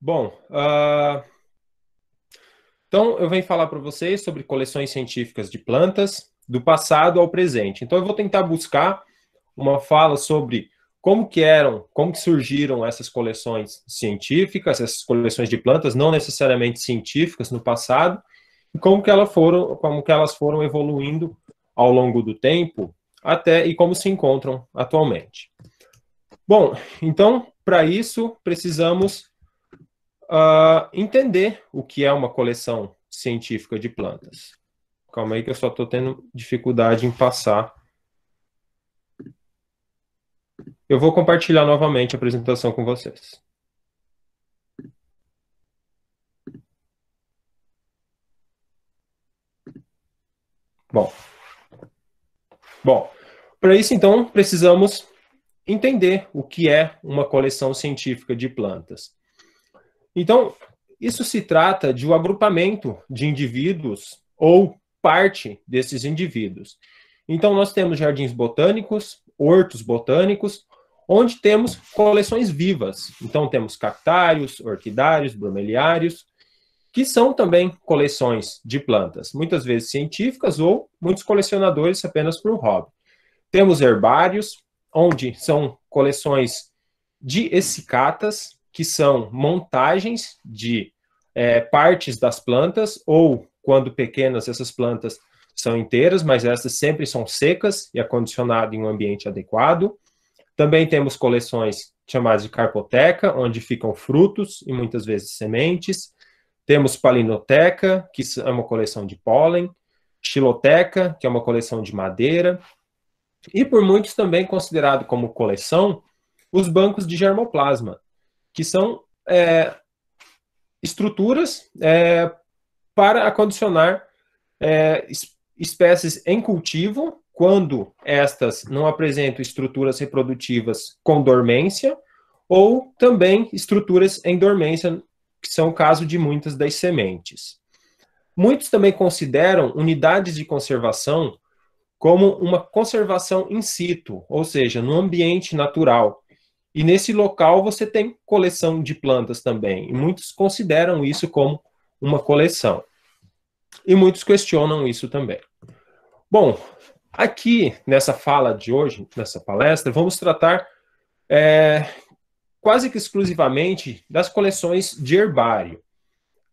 Bom, uh... então eu venho falar para vocês sobre coleções científicas de plantas do passado ao presente. Então eu vou tentar buscar uma fala sobre como que eram, como que surgiram essas coleções científicas, essas coleções de plantas não necessariamente científicas no passado, e como que elas foram, como que elas foram evoluindo ao longo do tempo, até e como se encontram atualmente. Bom, então para isso precisamos uh, entender o que é uma coleção científica de plantas. Calma aí que eu só estou tendo dificuldade em passar. Eu vou compartilhar novamente a apresentação com vocês. Bom, bom para isso então precisamos entender o que é uma coleção científica de plantas. Então, isso se trata de um agrupamento de indivíduos ou parte desses indivíduos. Então, nós temos jardins botânicos, hortos botânicos, onde temos coleções vivas. Então, temos cactários, orquidários, bromeliários, que são também coleções de plantas, muitas vezes científicas ou muitos colecionadores apenas por hobby. Temos herbários, onde são coleções de essicatas, que são montagens de é, partes das plantas, ou quando pequenas, essas plantas são inteiras, mas essas sempre são secas e acondicionadas em um ambiente adequado. Também temos coleções chamadas de carpoteca, onde ficam frutos e muitas vezes sementes. Temos palinoteca, que é uma coleção de pólen, xiloteca, que é uma coleção de madeira, e por muitos também considerado como coleção, os bancos de germoplasma, que são é, estruturas é, para acondicionar é, espécies em cultivo, quando estas não apresentam estruturas reprodutivas com dormência, ou também estruturas em dormência, que são o caso de muitas das sementes. Muitos também consideram unidades de conservação como uma conservação in situ, ou seja, no ambiente natural, e nesse local você tem coleção de plantas também. E muitos consideram isso como uma coleção. E muitos questionam isso também. Bom, aqui nessa fala de hoje, nessa palestra, vamos tratar é, quase que exclusivamente das coleções de herbário,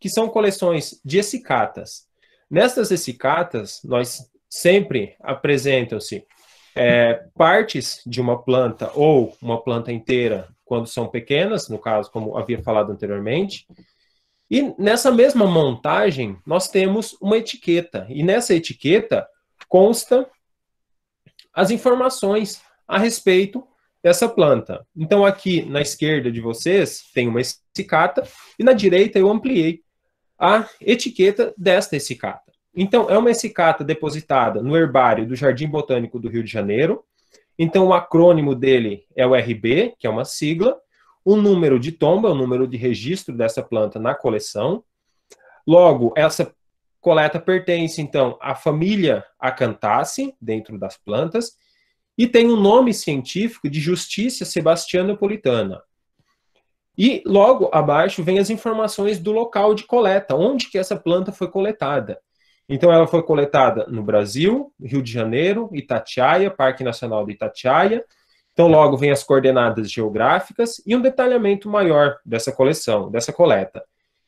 que são coleções de essicatas. Nessas essicatas, nós sempre apresentam-se é, partes de uma planta ou uma planta inteira, quando são pequenas, no caso, como havia falado anteriormente. E nessa mesma montagem, nós temos uma etiqueta. E nessa etiqueta consta as informações a respeito dessa planta. Então, aqui na esquerda de vocês tem uma escicata e na direita eu ampliei a etiqueta desta escicata. Então, é uma ensicata depositada no herbário do Jardim Botânico do Rio de Janeiro. Então, o acrônimo dele é o RB, que é uma sigla. O número de tomba, o número de registro dessa planta na coleção. Logo, essa coleta pertence, então, à família Acanthaceae, dentro das plantas, e tem o um nome científico de Justiça Politana. E logo abaixo vem as informações do local de coleta, onde que essa planta foi coletada. Então ela foi coletada no Brasil, Rio de Janeiro, Itatiaia, Parque Nacional de Itatiaia. Então logo vem as coordenadas geográficas e um detalhamento maior dessa coleção, dessa coleta,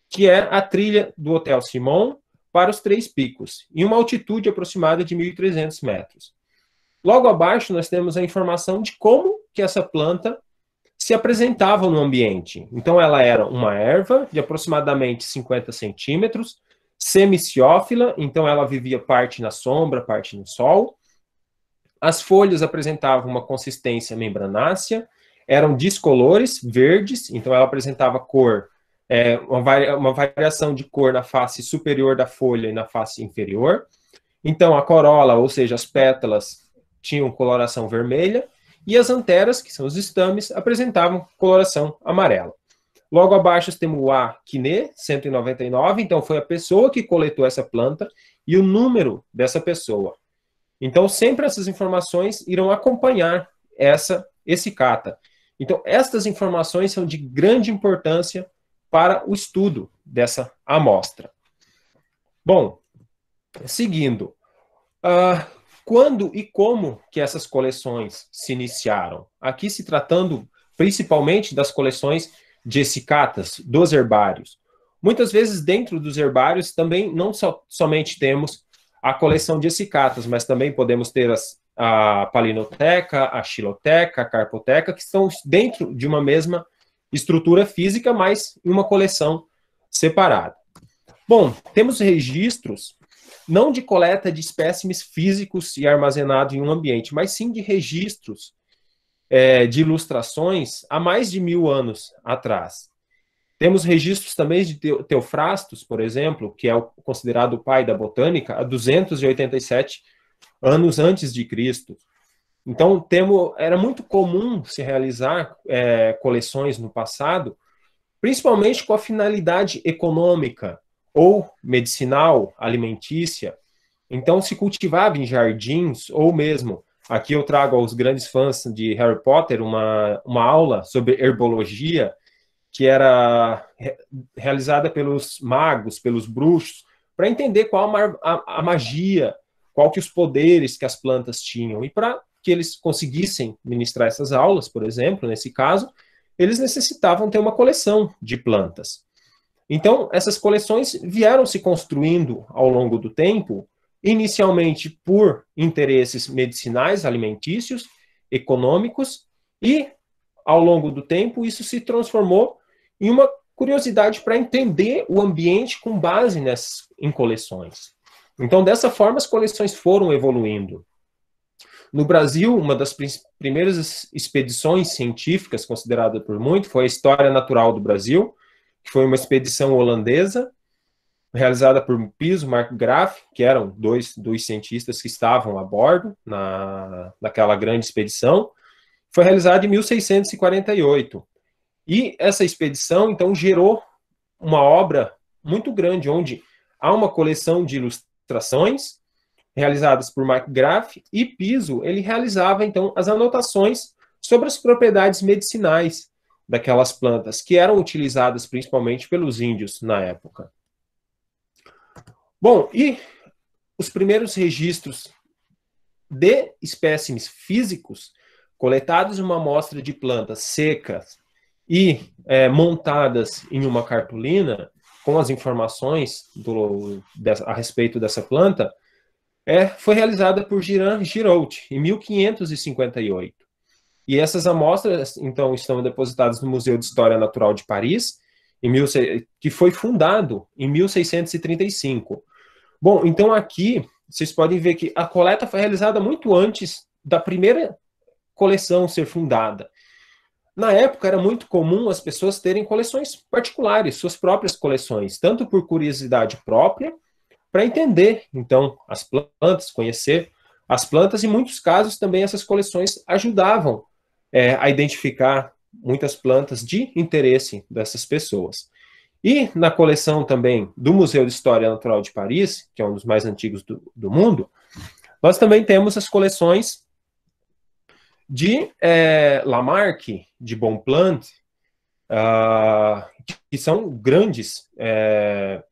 que é a trilha do Hotel Simon para os Três Picos, em uma altitude aproximada de 1.300 metros. Logo abaixo nós temos a informação de como que essa planta se apresentava no ambiente. Então ela era uma erva de aproximadamente 50 centímetros, semiciófila, então ela vivia parte na sombra, parte no sol. As folhas apresentavam uma consistência membranácea, eram discolores, verdes, então ela apresentava cor, é, uma variação de cor na face superior da folha e na face inferior. Então a corola, ou seja, as pétalas, tinham coloração vermelha, e as anteras, que são os estames, apresentavam coloração amarela. Logo abaixo temos o A Kine, 199, então foi a pessoa que coletou essa planta e o número dessa pessoa. Então sempre essas informações irão acompanhar essa esse cata. Então estas informações são de grande importância para o estudo dessa amostra. Bom, seguindo, uh, quando e como que essas coleções se iniciaram? Aqui se tratando principalmente das coleções de cicatas dos herbários. Muitas vezes, dentro dos herbários, também não so, somente temos a coleção de cicatas, mas também podemos ter as, a palinoteca, a xiloteca, a carpoteca, que estão dentro de uma mesma estrutura física, mas em uma coleção separada. Bom, temos registros não de coleta de espécimes físicos e armazenado em um ambiente, mas sim de registros é, de ilustrações há mais de mil anos atrás. Temos registros também de Teofrastos, por exemplo, que é o, considerado o pai da botânica, há 287 anos antes de Cristo. Então, temo, era muito comum se realizar é, coleções no passado, principalmente com a finalidade econômica ou medicinal, alimentícia. Então, se cultivava em jardins ou mesmo Aqui eu trago aos grandes fãs de Harry Potter uma, uma aula sobre herbologia que era re, realizada pelos magos, pelos bruxos, para entender qual a, a, a, magia, qual que os poderes que as plantas tinham. E para que eles conseguissem ministrar essas aulas, por exemplo, nesse caso, eles necessitavam ter uma coleção de plantas. Então, essas coleções vieram se construindo ao longo do tempo, inicialmente por interesses medicinais, alimentícios, econômicos, e ao longo do tempo isso se transformou em uma curiosidade para entender o ambiente com base nessas em coleções. Então, dessa forma, as coleções foram evoluindo. No Brasil, uma das primeiras expedições científicas considerada por muito foi a História Natural do Brasil, que foi uma expedição holandesa realizada por Piso, Mark Graff, que eram dois, dois cientistas que estavam a bordo na, naquela grande expedição, foi realizada em 1648. E essa expedição, então, gerou uma obra muito grande, onde há uma coleção de ilustrações realizadas por Mark Graff e Piso, ele realizava, então, as anotações sobre as propriedades medicinais daquelas plantas, que eram utilizadas principalmente pelos índios na época. Bom, e os primeiros registros de espécimes físicos coletados em uma amostra de plantas secas e é, montadas em uma cartolina com as informações do, a respeito dessa planta é, foi realizada por Giran Giraud em 1558. E essas amostras então estão depositadas no Museu de História Natural de Paris em que foi fundado em 1635. Bom, então aqui vocês podem ver que a coleta foi realizada muito antes da primeira coleção ser fundada. Na época era muito comum as pessoas terem coleções particulares, suas próprias coleções, tanto por curiosidade própria, para entender, então, as plantas, conhecer as plantas, e, em muitos casos também essas coleções ajudavam é, a identificar muitas plantas de interesse dessas pessoas. E na coleção também do Museu de História Natural de Paris, que é um dos mais antigos do, do mundo, nós também temos as coleções de é, Lamarck, de Bonpland, uh, que são grandes é,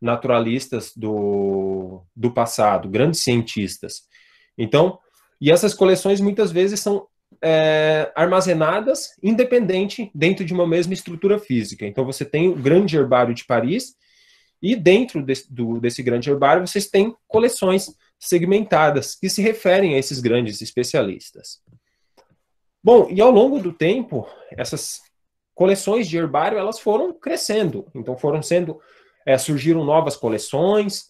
naturalistas do, do passado, grandes cientistas. Então, e essas coleções muitas vezes são é, armazenadas independente dentro de uma mesma estrutura física. Então você tem o grande herbário de Paris e dentro de, do, desse grande herbário vocês têm coleções segmentadas que se referem a esses grandes especialistas. Bom, e ao longo do tempo essas coleções de herbário elas foram crescendo. Então foram sendo é, surgiram novas coleções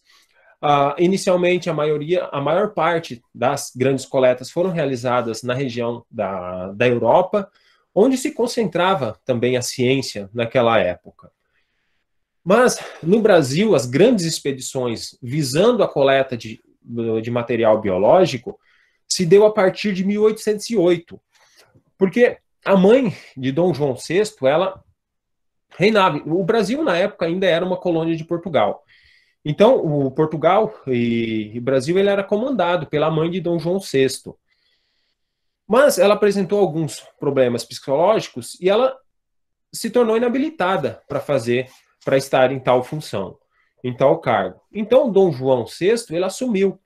Uh, inicialmente, a maioria, a maior parte das grandes coletas foram realizadas na região da, da Europa, onde se concentrava também a ciência naquela época. Mas, no Brasil, as grandes expedições visando a coleta de, de material biológico se deu a partir de 1808, porque a mãe de Dom João VI, ela reinava. O Brasil, na época, ainda era uma colônia de Portugal. Então, o Portugal e, o Brasil ele era comandado pela mãe de Dom João VI. Mas ela apresentou alguns problemas psicológicos e ela se tornou inabilitada para fazer, para estar em tal função, em tal cargo. Então, Dom João VI ele assumiu.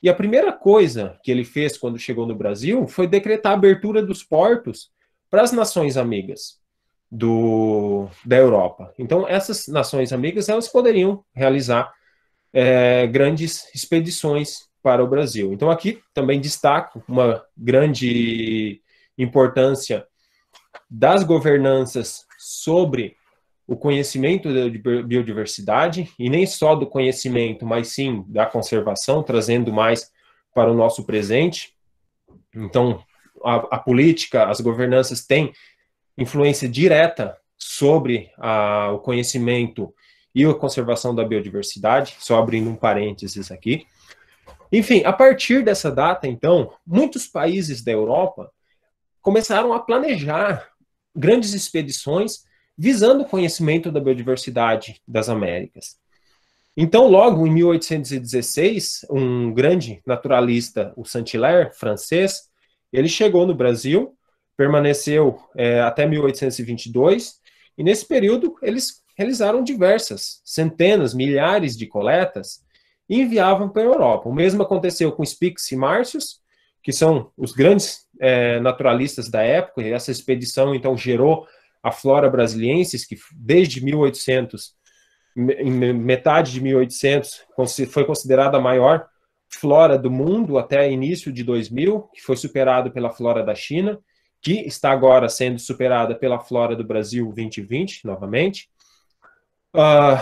E a primeira coisa que ele fez quando chegou no Brasil foi decretar a abertura dos portos para as nações amigas do, da Europa. Então, essas nações amigas elas poderiam realizar é, grandes expedições para o Brasil. Então, aqui também destaco uma grande importância das governanças sobre o conhecimento da biodiversidade, e nem só do conhecimento, mas sim da conservação, trazendo mais para o nosso presente. Então, a, a política, as governanças têm influência direta sobre a, o conhecimento e a conservação da biodiversidade, só abrindo um parênteses aqui. Enfim, a partir dessa data, então, muitos países da Europa começaram a planejar grandes expedições visando o conhecimento da biodiversidade das Américas. Então, logo em 1816, um grande naturalista, o Saint-Hilaire, francês, ele chegou no Brasil, permaneceu é, até 1822, e nesse período eles realizaram diversas, centenas, milhares de coletas e enviavam para a Europa. O mesmo aconteceu com Spix e Márcios, que são os grandes é, naturalistas da época, e essa expedição então gerou a flora brasiliensis, que desde 1800, metade de 1800, foi considerada a maior flora do mundo até início de 2000, que foi superada pela flora da China, que está agora sendo superada pela flora do Brasil 2020, novamente. Uh,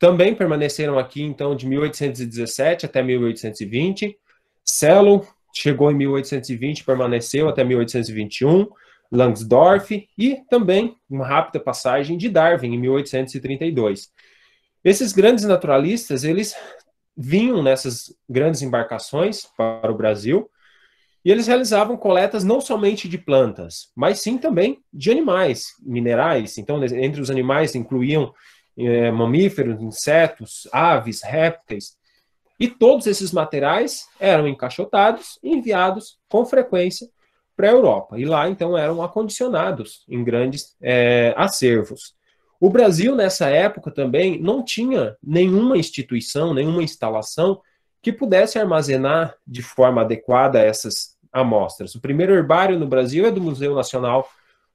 também permaneceram aqui, então, de 1817 até 1820. Celo chegou em 1820, permaneceu até 1821. Langsdorff e também uma rápida passagem de Darwin em 1832. Esses grandes naturalistas, eles vinham nessas grandes embarcações para o Brasil e eles realizavam coletas não somente de plantas, mas sim também de animais, minerais. Então, entre os animais incluíam é, mamíferos, insetos, aves, répteis. E todos esses materiais eram encaixotados e enviados com frequência para a Europa. E lá, então, eram acondicionados em grandes é, acervos. O Brasil, nessa época também, não tinha nenhuma instituição, nenhuma instalação que pudesse armazenar de forma adequada essas amostras. O primeiro herbário no Brasil é do Museu Nacional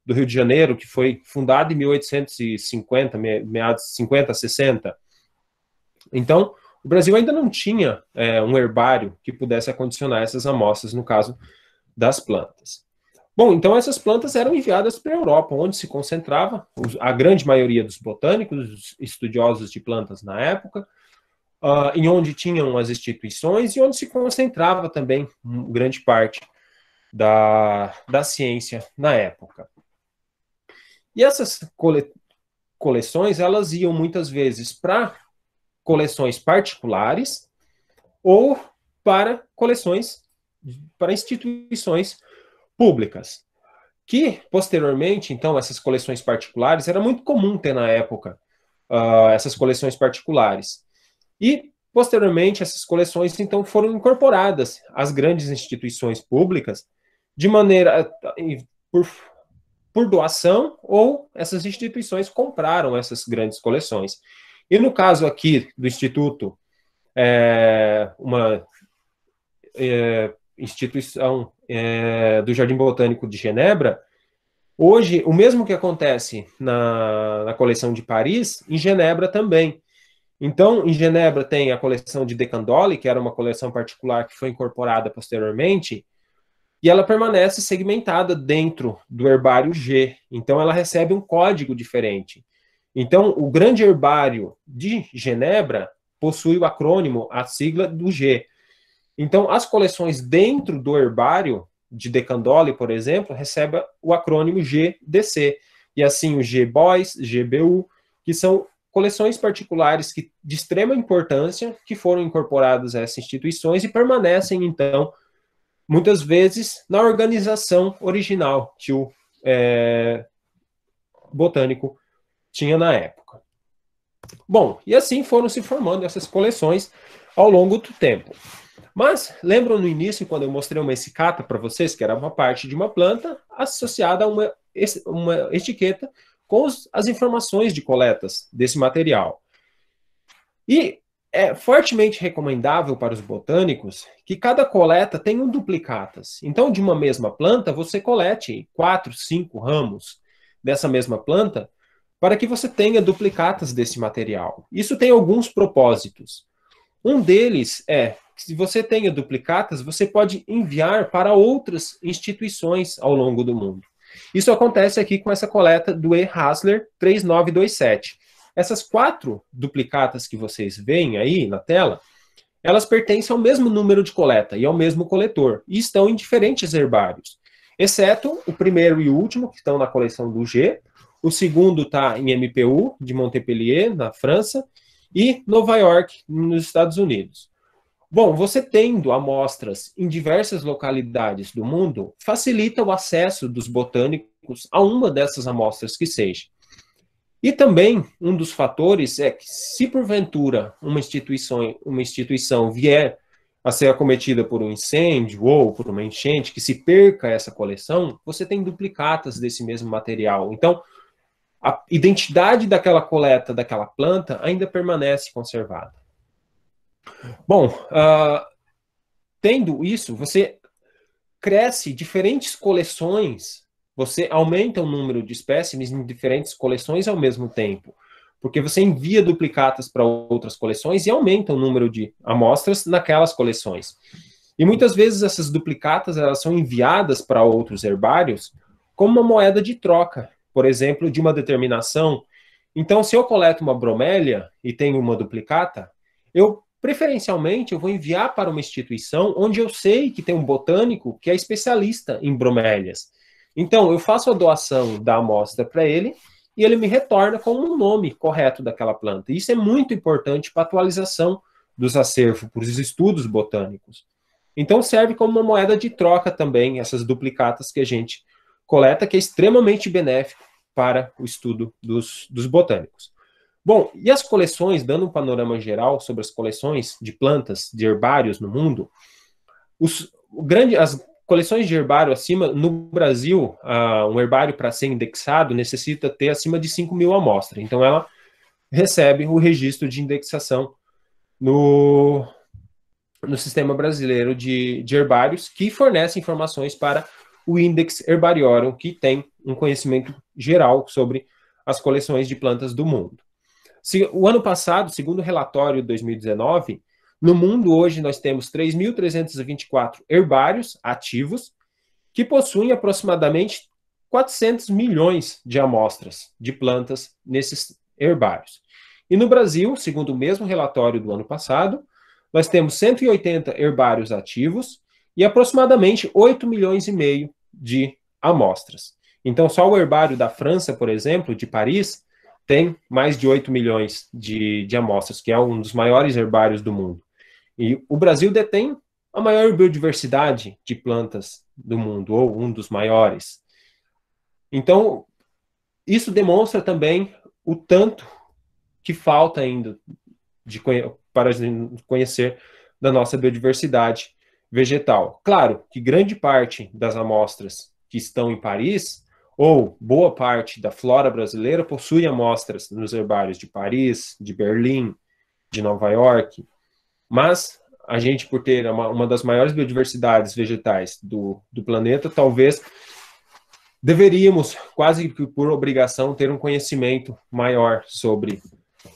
do Rio de Janeiro, que foi fundado em 1850, meados 50, 60. Então, o Brasil ainda não tinha é, um herbário que pudesse acondicionar essas amostras, no caso das plantas. Bom, então essas plantas eram enviadas para a Europa, onde se concentrava a grande maioria dos botânicos, estudiosos de plantas na época, uh, em onde tinham as instituições e onde se concentrava também hum, grande parte da, da ciência na época. E essas cole, coleções, elas iam muitas vezes para coleções particulares ou para coleções para instituições públicas. Que, posteriormente, então, essas coleções particulares, era muito comum ter na época uh, essas coleções particulares. E, posteriormente, essas coleções, então, foram incorporadas às grandes instituições públicas, de maneira, por por doação ou essas instituições compraram essas grandes coleções. E no caso aqui do Instituto, é, uma é, instituição é, do Jardim Botânico de Genebra, hoje o mesmo que acontece na, na coleção de Paris, em Genebra também. Então, em Genebra tem a coleção de Decandoli, que era uma coleção particular que foi incorporada posteriormente, e ela permanece segmentada dentro do herbário G. Então ela recebe um código diferente. Então o grande herbário de Genebra possui o acrônimo, a sigla do G. Então as coleções dentro do herbário de Decandole, por exemplo, recebe o acrônimo GDC. E assim o G-Boys, GBU, que são coleções particulares que, de extrema importância que foram incorporadas a essas instituições e permanecem, então, muitas vezes na organização original que o é, botânico tinha na época. Bom, e assim foram se formando essas coleções ao longo do tempo. Mas lembram no início quando eu mostrei uma escata para vocês, que era uma parte de uma planta associada a uma, uma etiqueta com os, as informações de coletas desse material. E é fortemente recomendável para os botânicos que cada coleta tenha um duplicatas. Então, de uma mesma planta, você colete quatro, cinco ramos dessa mesma planta para que você tenha duplicatas desse material. Isso tem alguns propósitos. Um deles é que, se você tenha duplicatas, você pode enviar para outras instituições ao longo do mundo. Isso acontece aqui com essa coleta do E. Hasler 3927 essas quatro duplicatas que vocês veem aí na tela, elas pertencem ao mesmo número de coleta e ao mesmo coletor, e estão em diferentes herbários, exceto o primeiro e o último, que estão na coleção do G, o segundo está em MPU, de Montpellier, na França, e Nova York, nos Estados Unidos. Bom, você tendo amostras em diversas localidades do mundo, facilita o acesso dos botânicos a uma dessas amostras que seja. E também um dos fatores é que se porventura uma instituição, uma instituição vier a ser acometida por um incêndio ou por uma enchente, que se perca essa coleção, você tem duplicatas desse mesmo material. Então, a identidade daquela coleta daquela planta ainda permanece conservada. Bom, uh, tendo isso, você cresce diferentes coleções você aumenta o número de espécimes em diferentes coleções ao mesmo tempo, porque você envia duplicatas para outras coleções e aumenta o número de amostras naquelas coleções. E muitas vezes essas duplicatas elas são enviadas para outros herbários como uma moeda de troca, por exemplo, de uma determinação. Então, se eu coleto uma bromélia e tenho uma duplicata, eu preferencialmente eu vou enviar para uma instituição onde eu sei que tem um botânico que é especialista em bromélias. Então, eu faço a doação da amostra para ele e ele me retorna com o um nome correto daquela planta. Isso é muito importante para a atualização dos acervos, para os estudos botânicos. Então, serve como uma moeda de troca também, essas duplicatas que a gente coleta, que é extremamente benéfico para o estudo dos, dos botânicos. Bom, e as coleções, dando um panorama geral sobre as coleções de plantas, de herbários no mundo, os, grande, as Coleções de herbário acima, no Brasil, uh, um herbário para ser indexado necessita ter acima de 5 mil amostras. Então, ela recebe o registro de indexação no, no sistema brasileiro de, de herbários, que fornece informações para o Index Herbariorum, que tem um conhecimento geral sobre as coleções de plantas do mundo. Se, o ano passado, segundo o relatório de 2019, no mundo, hoje, nós temos 3.324 herbários ativos, que possuem aproximadamente 400 milhões de amostras de plantas nesses herbários. E no Brasil, segundo o mesmo relatório do ano passado, nós temos 180 herbários ativos e aproximadamente 8 milhões e meio de amostras. Então, só o herbário da França, por exemplo, de Paris, tem mais de 8 milhões de, de amostras, que é um dos maiores herbários do mundo. E o Brasil detém a maior biodiversidade de plantas do mundo, ou um dos maiores. Então, isso demonstra também o tanto que falta ainda de, para conhecer da nossa biodiversidade vegetal. Claro que grande parte das amostras que estão em Paris, ou boa parte da flora brasileira, possui amostras nos herbários de Paris, de Berlim, de Nova York, mas a gente, por ter uma, uma das maiores biodiversidades vegetais do, do planeta, talvez deveríamos, quase que por obrigação, ter um conhecimento maior sobre,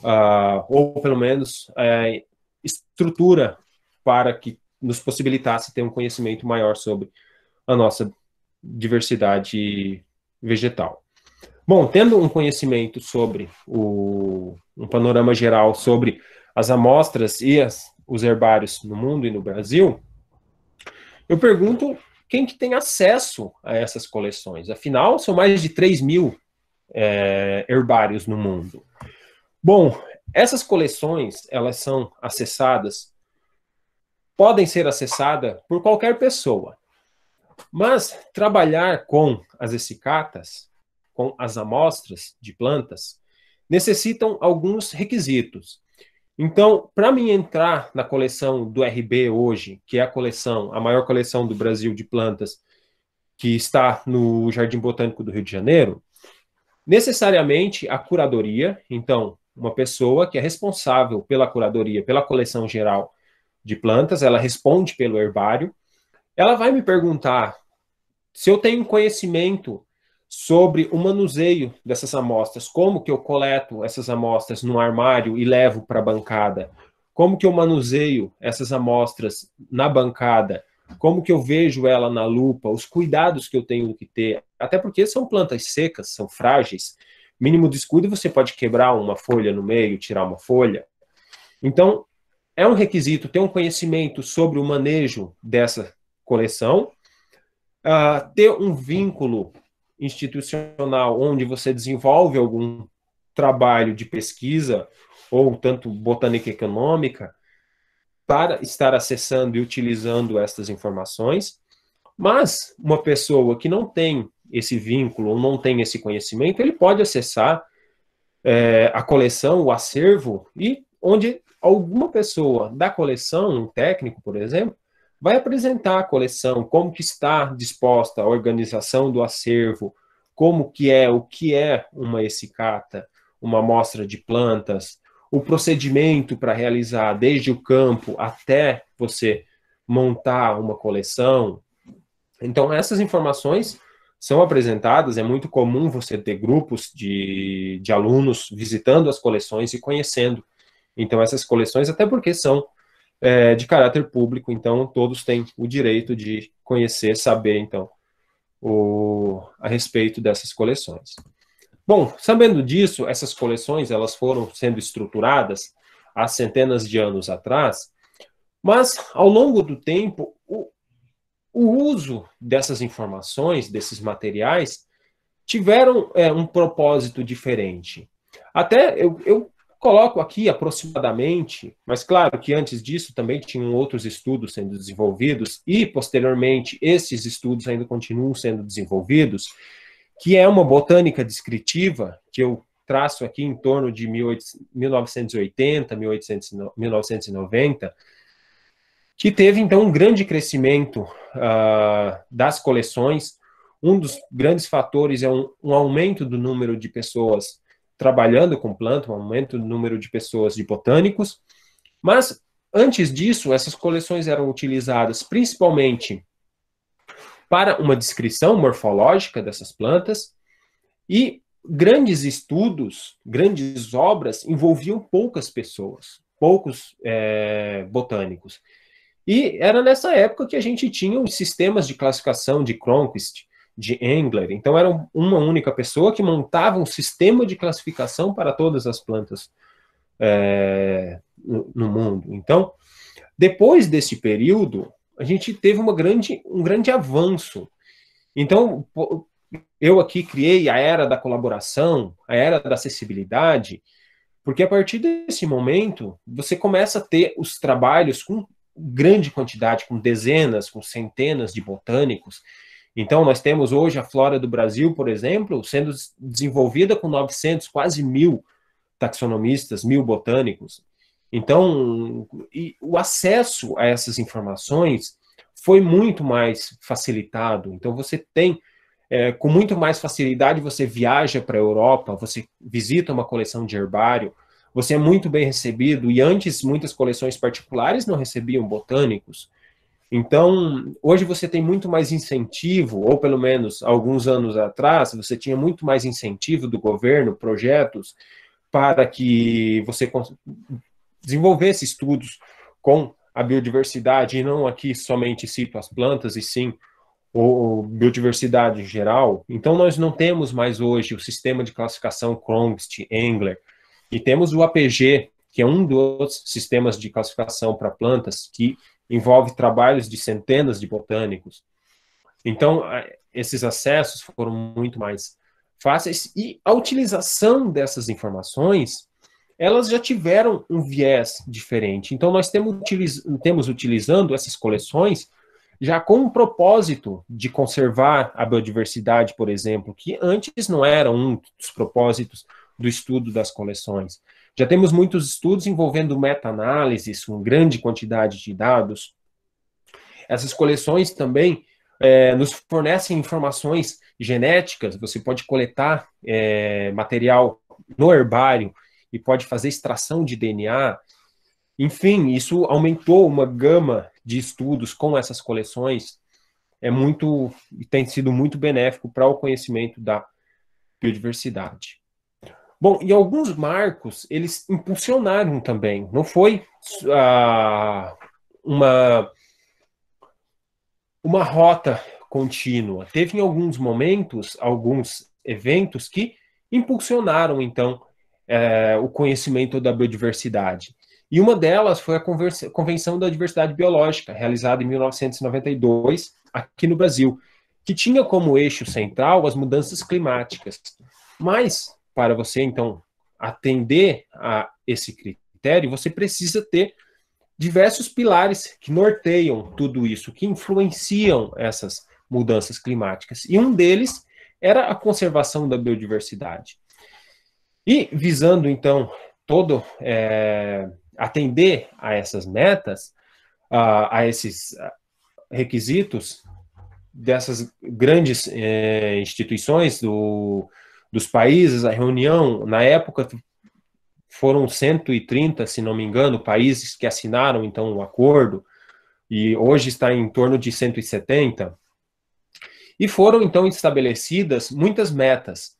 uh, ou pelo menos, uh, estrutura para que nos possibilitasse ter um conhecimento maior sobre a nossa diversidade vegetal. Bom, tendo um conhecimento sobre o um panorama geral sobre as amostras e as os herbários no mundo e no Brasil, eu pergunto quem que tem acesso a essas coleções. Afinal, são mais de 3 mil é, herbários no mundo. Bom, essas coleções, elas são acessadas, podem ser acessadas por qualquer pessoa. Mas trabalhar com as essicatas, com as amostras de plantas, necessitam alguns requisitos. Então, para mim entrar na coleção do RB hoje, que é a coleção, a maior coleção do Brasil de plantas, que está no Jardim Botânico do Rio de Janeiro, necessariamente a curadoria, então, uma pessoa que é responsável pela curadoria, pela coleção geral de plantas, ela responde pelo herbário, ela vai me perguntar se eu tenho conhecimento sobre o manuseio dessas amostras, como que eu coleto essas amostras no armário e levo para a bancada, como que eu manuseio essas amostras na bancada, como que eu vejo ela na lupa, os cuidados que eu tenho que ter, até porque são plantas secas, são frágeis, mínimo descuido você pode quebrar uma folha no meio, tirar uma folha. Então, é um requisito ter um conhecimento sobre o manejo dessa coleção, uh, ter um vínculo institucional onde você desenvolve algum trabalho de pesquisa, ou tanto botânica econômica, para estar acessando e utilizando estas informações. Mas uma pessoa que não tem esse vínculo ou não tem esse conhecimento, ele pode acessar é, a coleção, o acervo, e onde alguma pessoa da coleção, um técnico, por exemplo, vai apresentar a coleção, como que está disposta a organização do acervo, como que é, o que é uma essicata, uma amostra de plantas, o procedimento para realizar desde o campo até você montar uma coleção. Então essas informações são apresentadas, é muito comum você ter grupos de, de alunos visitando as coleções e conhecendo. Então essas coleções, até porque são é, de caráter público, então todos têm o direito de conhecer, saber, então, o, a respeito dessas coleções. Bom, sabendo disso, essas coleções elas foram sendo estruturadas há centenas de anos atrás, mas ao longo do tempo o, o uso dessas informações, desses materiais, tiveram é, um propósito diferente. Até eu, eu Coloco aqui aproximadamente, mas claro que antes disso também tinham outros estudos sendo desenvolvidos e posteriormente esses estudos ainda continuam sendo desenvolvidos, que é uma botânica descritiva que eu traço aqui em torno de 1980, 1990, que teve então um grande crescimento uh, das coleções. Um dos grandes fatores é um, um aumento do número de pessoas trabalhando com planta, um aumento do número de pessoas de botânicos, mas antes disso, essas coleções eram utilizadas principalmente para uma descrição morfológica dessas plantas e grandes estudos, grandes obras envolviam poucas pessoas, poucos é, botânicos. E era nessa época que a gente tinha os sistemas de classificação de Cronquist, de Engler. Então, era uma única pessoa que montava um sistema de classificação para todas as plantas é, no, no mundo. Então, depois desse período, a gente teve uma grande, um grande avanço. Então, eu aqui criei a era da colaboração, a era da acessibilidade, porque a partir desse momento, você começa a ter os trabalhos com grande quantidade, com dezenas, com centenas de botânicos, então, nós temos hoje a flora do Brasil, por exemplo, sendo desenvolvida com 900, quase mil taxonomistas, mil botânicos. Então, o acesso a essas informações foi muito mais facilitado. Então, você tem, é, com muito mais facilidade, você viaja para a Europa, você visita uma coleção de herbário, você é muito bem recebido, e antes muitas coleções particulares não recebiam botânicos. Então, hoje você tem muito mais incentivo, ou pelo menos alguns anos atrás, você tinha muito mais incentivo do governo, projetos, para que você desenvolvesse estudos com a biodiversidade, e não aqui somente cito as plantas, e sim a biodiversidade em geral. Então, nós não temos mais hoje o sistema de classificação Cronquist Engler, e temos o APG, que é um dos sistemas de classificação para plantas que envolve trabalhos de centenas de botânicos. Então, esses acessos foram muito mais fáceis e a utilização dessas informações, elas já tiveram um viés diferente. Então, nós temos, utiliz temos utilizando essas coleções já com o propósito de conservar a biodiversidade, por exemplo, que antes não era um dos propósitos do estudo das coleções. Já temos muitos estudos envolvendo meta-análises com grande quantidade de dados. Essas coleções também é, nos fornecem informações genéticas. Você pode coletar é, material no herbário e pode fazer extração de DNA. Enfim, isso aumentou uma gama de estudos com essas coleções. É muito tem sido muito benéfico para o conhecimento da biodiversidade. Bom, e alguns marcos eles impulsionaram também. Não foi ah, uma uma rota contínua. Teve em alguns momentos, alguns eventos que impulsionaram então eh, o conhecimento da biodiversidade. E uma delas foi a Convenção da Diversidade Biológica, realizada em 1992 aqui no Brasil, que tinha como eixo central as mudanças climáticas. Mas para você, então, atender a esse critério, você precisa ter diversos pilares que norteiam tudo isso, que influenciam essas mudanças climáticas. E um deles era a conservação da biodiversidade. E visando, então, todo é, atender a essas metas, a, a, esses requisitos dessas grandes é, instituições do dos países, a reunião, na época, foram 130, se não me engano, países que assinaram então o acordo, e hoje está em torno de 170. E foram então estabelecidas muitas metas.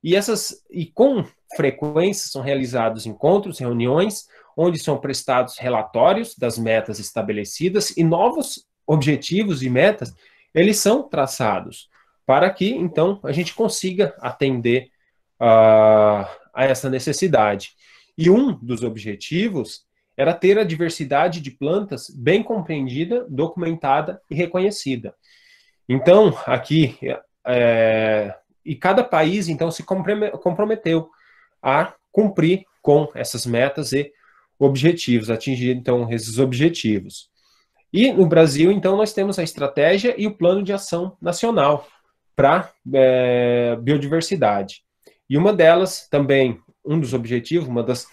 E essas e com frequência são realizados encontros, reuniões, onde são prestados relatórios das metas estabelecidas e novos objetivos e metas, eles são traçados para que, então, a gente consiga atender a, a essa necessidade. E um dos objetivos era ter a diversidade de plantas bem compreendida, documentada e reconhecida. Então, aqui, é, e cada país, então, se comprometeu a cumprir com essas metas e objetivos, atingir, então, esses objetivos. E no Brasil, então, nós temos a estratégia e o plano de ação nacional, para é, biodiversidade. E uma delas, também um dos objetivos, uma das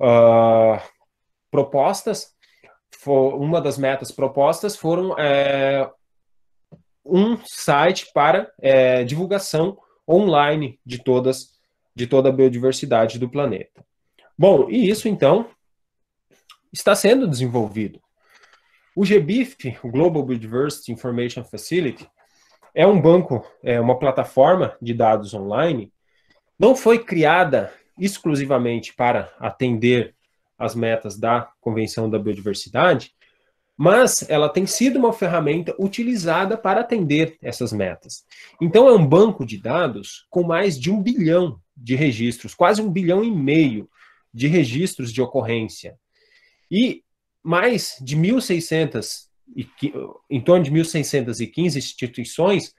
uh, propostas, for, uma das metas propostas foram é, um site para é, divulgação online de todas de toda a biodiversidade do planeta. Bom, e isso então está sendo desenvolvido. O GBIF, o Global Biodiversity Information Facility, é um banco, é uma plataforma de dados online, não foi criada exclusivamente para atender as metas da Convenção da Biodiversidade, mas ela tem sido uma ferramenta utilizada para atender essas metas. Então, é um banco de dados com mais de um bilhão de registros, quase um bilhão e meio de registros de ocorrência. E mais de 1.600 em torno de 1.615 instituições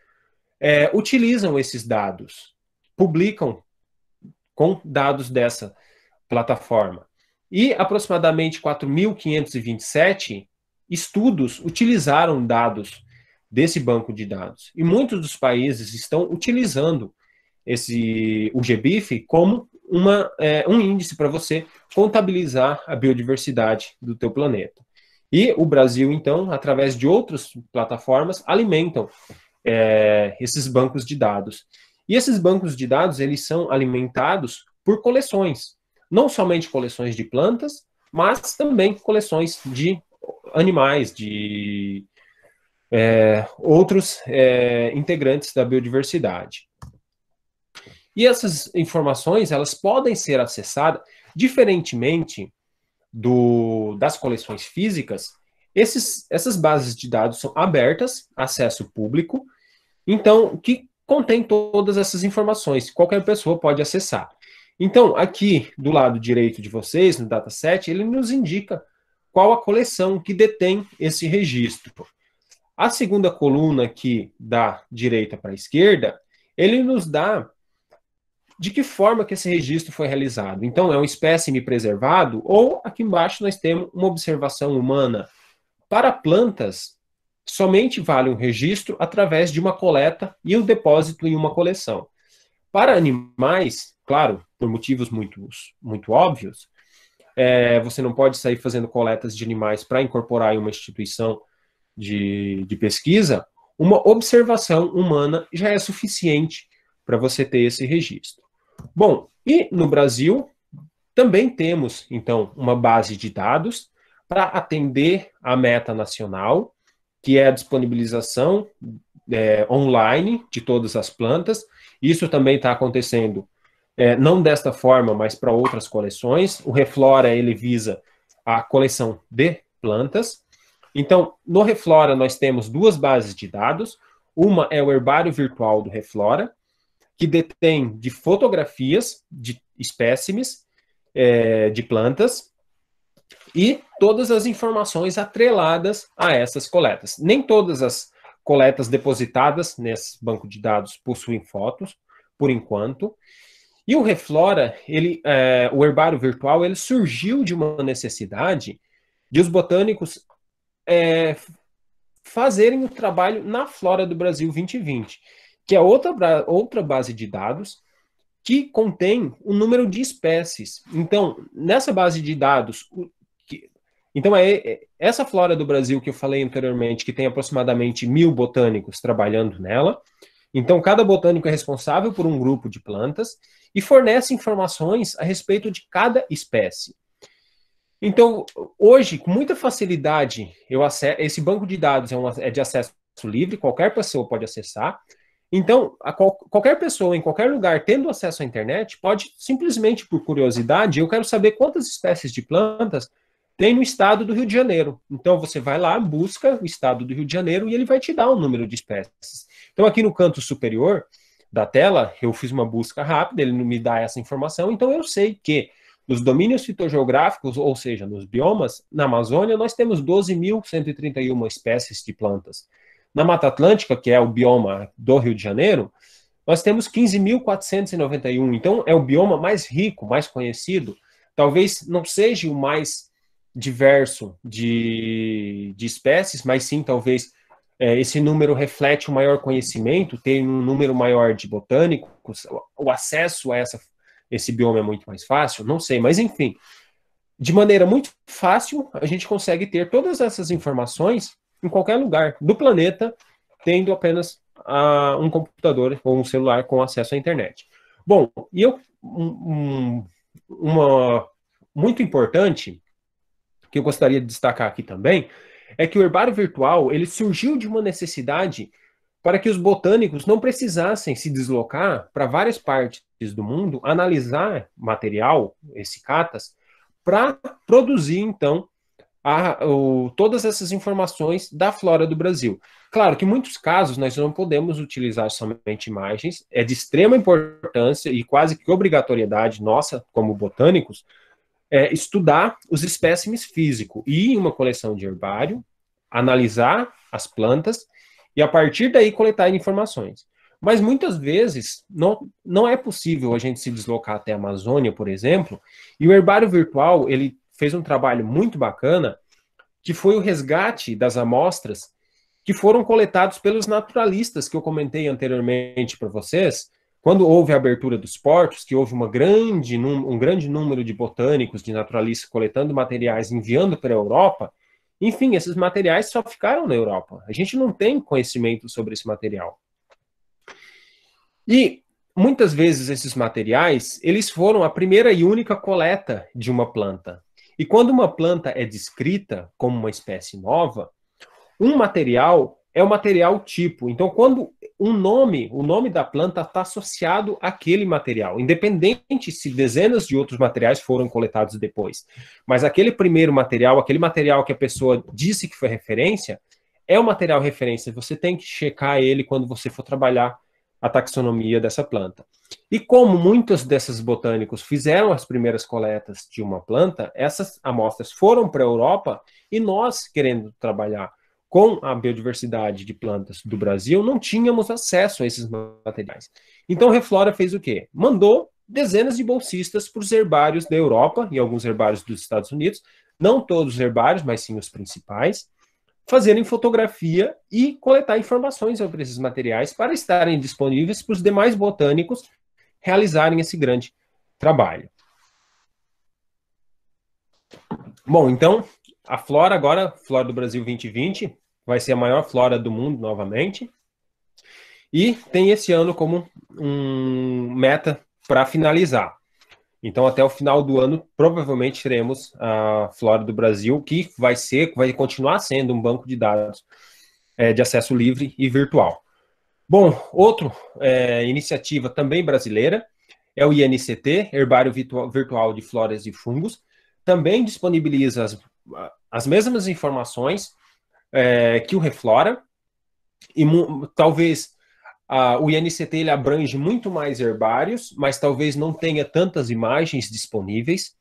é, utilizam esses dados, publicam com dados dessa plataforma. E aproximadamente 4.527 estudos utilizaram dados desse banco de dados. E muitos dos países estão utilizando esse o GBIF como uma, é, um índice para você contabilizar a biodiversidade do teu planeta. E o Brasil, então, através de outras plataformas, alimentam é, esses bancos de dados. E esses bancos de dados, eles são alimentados por coleções. Não somente coleções de plantas, mas também coleções de animais, de é, outros é, integrantes da biodiversidade. E essas informações, elas podem ser acessadas, diferentemente do, das coleções físicas, esses, essas bases de dados são abertas, acesso público, então, que contém todas essas informações, qualquer pessoa pode acessar. Então, aqui do lado direito de vocês, no dataset, ele nos indica qual a coleção que detém esse registro. A segunda coluna aqui da direita para a esquerda, ele nos dá de que forma que esse registro foi realizado. Então, é um espécime preservado, ou aqui embaixo nós temos uma observação humana. Para plantas, somente vale um registro através de uma coleta e o um depósito em uma coleção. Para animais, claro, por motivos muito, muito óbvios, é, você não pode sair fazendo coletas de animais para incorporar em uma instituição de, de pesquisa, uma observação humana já é suficiente para você ter esse registro. Bom, e no Brasil também temos, então, uma base de dados para atender a meta nacional, que é a disponibilização é, online de todas as plantas. Isso também está acontecendo, é, não desta forma, mas para outras coleções. O Reflora, ele visa a coleção de plantas. Então, no Reflora, nós temos duas bases de dados. Uma é o herbário virtual do Reflora, que detém de fotografias de espécimes é, de plantas e todas as informações atreladas a essas coletas. Nem todas as coletas depositadas nesse banco de dados possuem fotos, por enquanto. E o Reflora, ele, é, o herbário virtual, ele surgiu de uma necessidade de os botânicos é, fazerem o trabalho na flora do Brasil 2020 que é outra, outra base de dados que contém o número de espécies. Então, nessa base de dados, que, então é, é essa flora do Brasil que eu falei anteriormente, que tem aproximadamente mil botânicos trabalhando nela. Então, cada botânico é responsável por um grupo de plantas e fornece informações a respeito de cada espécie. Então, hoje, com muita facilidade, esse banco de dados é, um, é de acesso livre, qualquer pessoa pode acessar. Então, qual, qualquer pessoa em qualquer lugar tendo acesso à internet pode simplesmente por curiosidade, eu quero saber quantas espécies de plantas tem no estado do Rio de Janeiro. Então você vai lá, busca o estado do Rio de Janeiro e ele vai te dar um número de espécies. Então aqui no canto superior da tela, eu fiz uma busca rápida, ele não me dá essa informação, então eu sei que nos domínios fitogeográficos, ou seja, nos biomas, na Amazônia, nós temos 12.131 espécies de plantas. Na Mata Atlântica, que é o bioma do Rio de Janeiro, nós temos 15.491. Então, é o bioma mais rico, mais conhecido. Talvez não seja o mais diverso de, de espécies, mas sim, talvez é, esse número reflete o um maior conhecimento, tem um número maior de botânicos, o acesso a essa, esse bioma é muito mais fácil, não sei, mas enfim, de maneira muito fácil, a gente consegue ter todas essas informações em qualquer lugar do planeta, tendo apenas ah, um computador ou um celular com acesso à internet. Bom, e eu um, uma muito importante que eu gostaria de destacar aqui também é que o herbário virtual ele surgiu de uma necessidade para que os botânicos não precisassem se deslocar para várias partes do mundo analisar material, esse catas, para produzir então a, o, todas essas informações da flora do Brasil. Claro que em muitos casos nós não podemos utilizar somente imagens, é de extrema importância e quase que obrigatoriedade nossa, como botânicos, é estudar os espécimes físicos e em uma coleção de herbário, analisar as plantas e a partir daí coletar informações. Mas muitas vezes não, não é possível a gente se deslocar até a Amazônia, por exemplo, e o herbário virtual ele fez um trabalho muito bacana, que foi o resgate das amostras que foram coletados pelos naturalistas que eu comentei anteriormente para vocês, quando houve a abertura dos portos, que houve uma grande, um grande número de botânicos, de naturalistas coletando materiais, enviando para a Europa, enfim, esses materiais só ficaram na Europa. A gente não tem conhecimento sobre esse material. E muitas vezes esses materiais, eles foram a primeira e única coleta de uma planta. E quando uma planta é descrita como uma espécie nova, um material é o material tipo. Então, quando um nome, o nome da planta está associado àquele material, independente se dezenas de outros materiais foram coletados depois. Mas aquele primeiro material, aquele material que a pessoa disse que foi referência, é o material referência. Você tem que checar ele quando você for trabalhar a taxonomia dessa planta. E como muitos desses botânicos fizeram as primeiras coletas de uma planta, essas amostras foram para a Europa e nós, querendo trabalhar com a biodiversidade de plantas do Brasil, não tínhamos acesso a esses materiais. Então, Reflora fez o quê? Mandou dezenas de bolsistas para os herbários da Europa e alguns herbários dos Estados Unidos, não todos os herbários, mas sim os principais, fazerem fotografia e coletar informações sobre esses materiais para estarem disponíveis para os demais botânicos realizarem esse grande trabalho. Bom, então, a flora agora, Flora do Brasil 2020, vai ser a maior flora do mundo novamente. E tem esse ano como um meta para finalizar. Então, até o final do ano, provavelmente teremos a Flora do Brasil, que vai ser, vai continuar sendo um banco de dados é, de acesso livre e virtual. Bom, outra é, iniciativa também brasileira é o INCT, Herbário Virtual de Flores e Fungos, também disponibiliza as, as mesmas informações é, que o Reflora, e talvez ah, o INCT ele abrange muito mais herbários, mas talvez não tenha tantas imagens disponíveis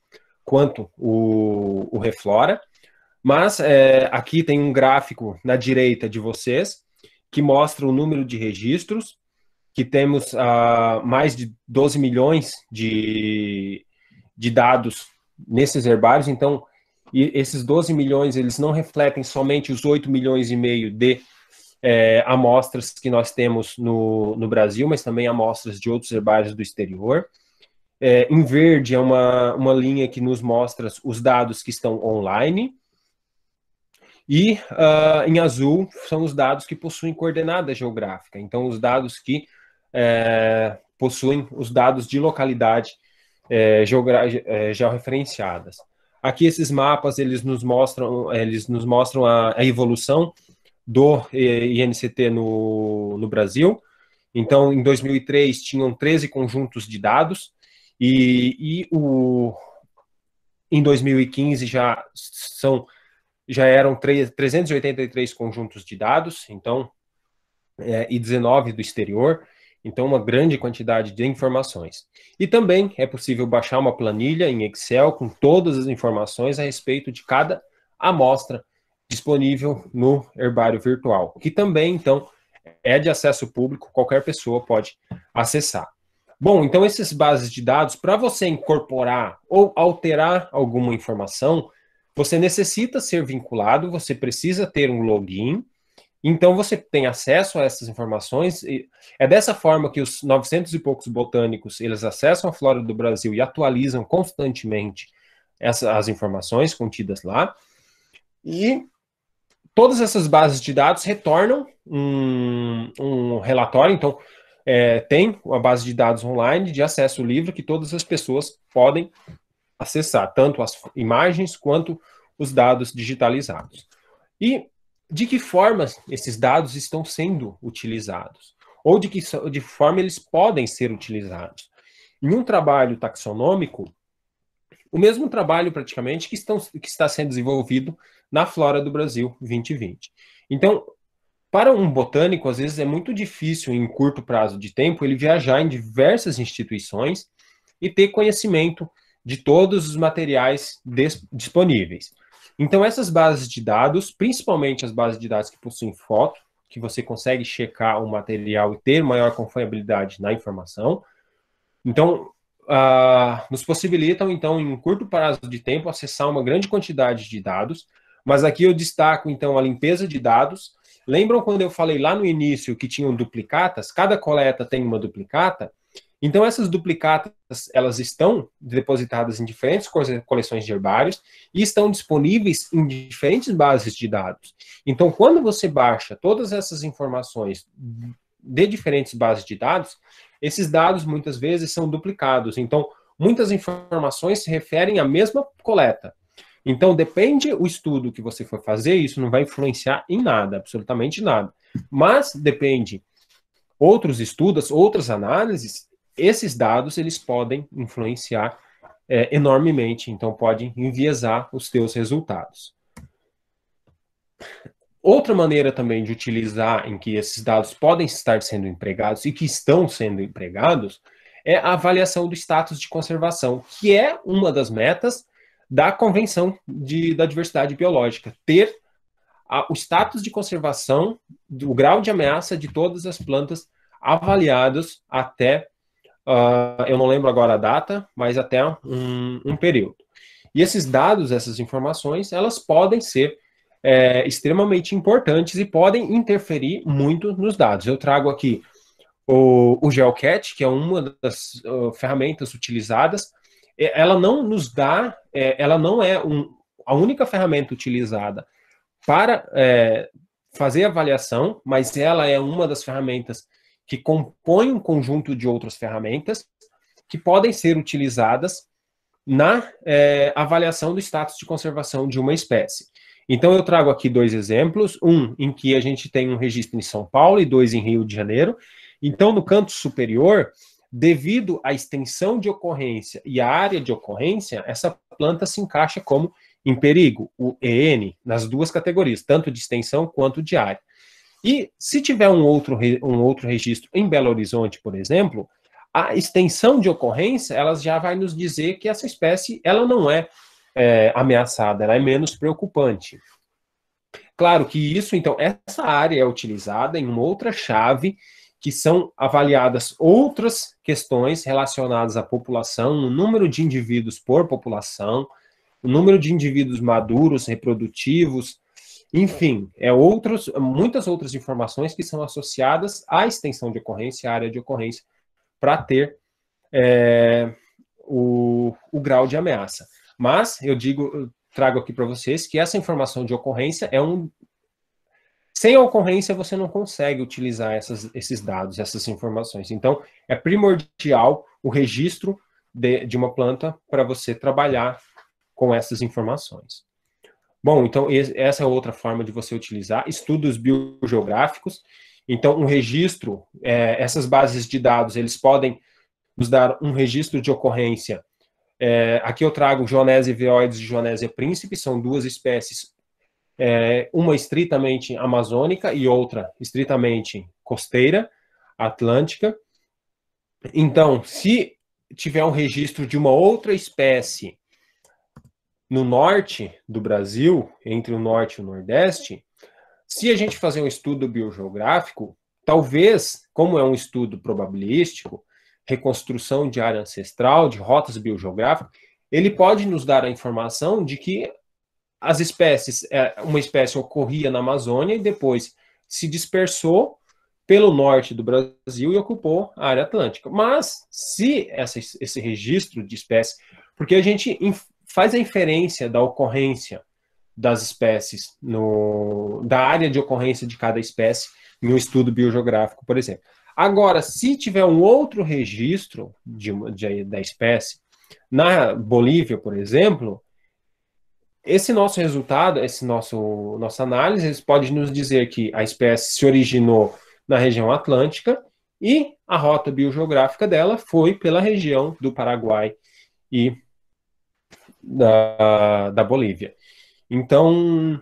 quanto o, o Reflora. Mas é, aqui tem um gráfico na direita de vocês que mostra o número de registros, que temos ah, mais de 12 milhões de, de dados nesses herbários. Então, esses 12 milhões eles não refletem somente os 8 milhões e meio de é, amostras que nós temos no, no Brasil, mas também amostras de outros herbários do exterior. É, em verde é uma, uma linha que nos mostra os dados que estão online. E uh, em azul são os dados que possuem coordenada geográfica. Então, os dados que é, possuem os dados de localidade é, é, georreferenciadas. Aqui esses mapas eles nos mostram, eles nos mostram a, a evolução do INCT no, no Brasil. Então, em 2003, tinham 13 conjuntos de dados, e, e o, em 2015 já são já eram 3, 383 conjuntos de dados, então é, e 19 do exterior, então uma grande quantidade de informações. E também é possível baixar uma planilha em Excel com todas as informações a respeito de cada amostra disponível no herbário virtual, que também, então, é de acesso público, qualquer pessoa pode acessar. Bom, então essas bases de dados, para você incorporar ou alterar alguma informação, você necessita ser vinculado, você precisa ter um login, então você tem acesso a essas informações. é dessa forma que os 900 e poucos botânicos, eles acessam a flora do Brasil e atualizam constantemente essa, as informações contidas lá. E Todas essas bases de dados retornam um, um relatório, então é, tem uma base de dados online de acesso livre que todas as pessoas podem acessar, tanto as imagens quanto os dados digitalizados. E de que forma esses dados estão sendo utilizados? Ou de que de forma eles podem ser utilizados? Em um trabalho taxonômico, o mesmo trabalho praticamente que, estão, que está sendo desenvolvido na flora do Brasil 2020. Então, para um botânico, às vezes é muito difícil, em curto prazo de tempo, ele viajar em diversas instituições e ter conhecimento de todos os materiais disponíveis. Então, essas bases de dados, principalmente as bases de dados que possuem foto, que você consegue checar o material e ter maior confiabilidade na informação. Então, ah, nos possibilitam, então, em um curto prazo de tempo, acessar uma grande quantidade de dados. Mas aqui eu destaco, então, a limpeza de dados. Lembram quando eu falei lá no início que tinham duplicatas? Cada coleta tem uma duplicata. Então, essas duplicatas, elas estão depositadas em diferentes coleções de herbários e estão disponíveis em diferentes bases de dados. Então, quando você baixa todas essas informações de diferentes bases de dados, esses dados muitas vezes são duplicados, então muitas informações se referem à mesma coleta. Então depende o estudo que você for fazer, isso não vai influenciar em nada, absolutamente nada. Mas depende outros estudos, outras análises, esses dados eles podem influenciar é, enormemente, então pode enviesar os teus resultados. Outra maneira também de utilizar em que esses dados podem estar sendo empregados e que estão sendo empregados é a avaliação do status de conservação, que é uma das metas da Convenção de, da Diversidade Biológica, ter a, o status de conservação, o grau de ameaça de todas as plantas avaliados até, uh, eu não lembro agora a data, mas até um, um período. E esses dados, essas informações, elas podem ser é, extremamente importantes e podem interferir muito nos dados. Eu trago aqui o, o GeoCat, que é uma das uh, ferramentas utilizadas. É, ela não nos dá, é, ela não é um, a única ferramenta utilizada para é, fazer avaliação, mas ela é uma das ferramentas que compõe um conjunto de outras ferramentas que podem ser utilizadas na é, avaliação do status de conservação de uma espécie. Então, eu trago aqui dois exemplos: um em que a gente tem um registro em São Paulo e dois em Rio de Janeiro. Então, no canto superior, devido à extensão de ocorrência e à área de ocorrência, essa planta se encaixa como em perigo, o EN, nas duas categorias, tanto de extensão quanto de área. E se tiver um outro, um outro registro em Belo Horizonte, por exemplo, a extensão de ocorrência, ela já vai nos dizer que essa espécie, ela não é é, ameaçada, ela é menos preocupante. Claro que isso, então, essa área é utilizada em uma outra chave, que são avaliadas outras questões relacionadas à população, o número de indivíduos por população, o número de indivíduos maduros, reprodutivos, enfim, é outros, muitas outras informações que são associadas à extensão de ocorrência, à área de ocorrência, para ter é, o, o grau de ameaça. Mas eu digo, eu trago aqui para vocês que essa informação de ocorrência é um sem a ocorrência você não consegue utilizar essas, esses dados, essas informações. Então, é primordial o registro de, de uma planta para você trabalhar com essas informações. Bom, então essa é outra forma de você utilizar estudos biogeográficos. Então, um registro, é, essas bases de dados, eles podem nos dar um registro de ocorrência é, aqui eu trago Joanésia veoides e Joanésia príncipe, são duas espécies, é, uma estritamente amazônica e outra estritamente costeira, atlântica. Então, se tiver um registro de uma outra espécie no norte do Brasil, entre o norte e o nordeste, se a gente fazer um estudo biogeográfico, talvez, como é um estudo probabilístico, reconstrução de área ancestral, de rotas biogeográficas, ele pode nos dar a informação de que as espécies, é, uma espécie ocorria na Amazônia e depois se dispersou pelo norte do Brasil e ocupou a área atlântica. Mas se essa, esse registro de espécies, porque a gente faz a inferência da ocorrência das espécies, no, da área de ocorrência de cada espécie, em um estudo biogeográfico, por exemplo. Agora, se tiver um outro registro de, de, da espécie, na Bolívia, por exemplo, esse nosso resultado, esse nosso nossa análise, pode nos dizer que a espécie se originou na região atlântica e a rota biogeográfica dela foi pela região do Paraguai e da, da Bolívia. Então,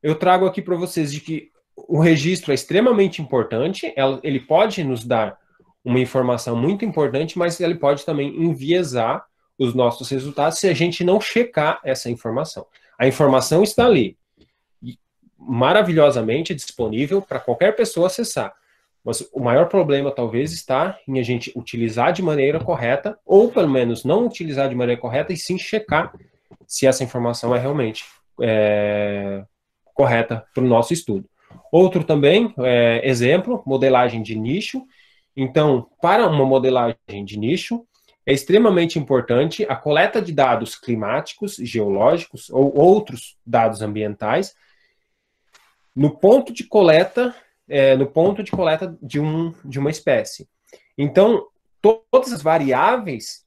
eu trago aqui para vocês de que o registro é extremamente importante, é, ele pode nos dar uma informação muito importante, mas ele pode também enviesar os nossos resultados se a gente não checar essa informação. A informação está ali, maravilhosamente disponível para qualquer pessoa acessar. Mas o maior problema talvez está em a gente utilizar de maneira correta, ou pelo menos não utilizar de maneira correta, e sim checar se essa informação é realmente é, correta para o nosso estudo. Outro também, é, exemplo, modelagem de nicho. Então, para uma modelagem de nicho, é extremamente importante a coleta de dados climáticos, geológicos ou outros dados ambientais no ponto de coleta, é, no ponto de coleta de, um, de uma espécie. Então, to todas as variáveis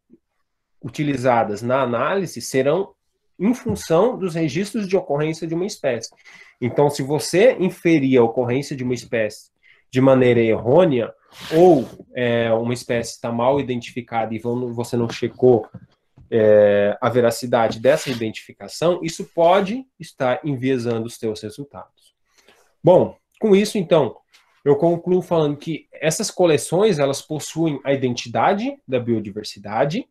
utilizadas na análise serão em função dos registros de ocorrência de uma espécie. Então, se você inferir a ocorrência de uma espécie de maneira errônea, ou é, uma espécie está mal identificada e você não checou é, a veracidade dessa identificação, isso pode estar enviesando os seus resultados. Bom, com isso, então, eu concluo falando que essas coleções elas possuem a identidade da biodiversidade,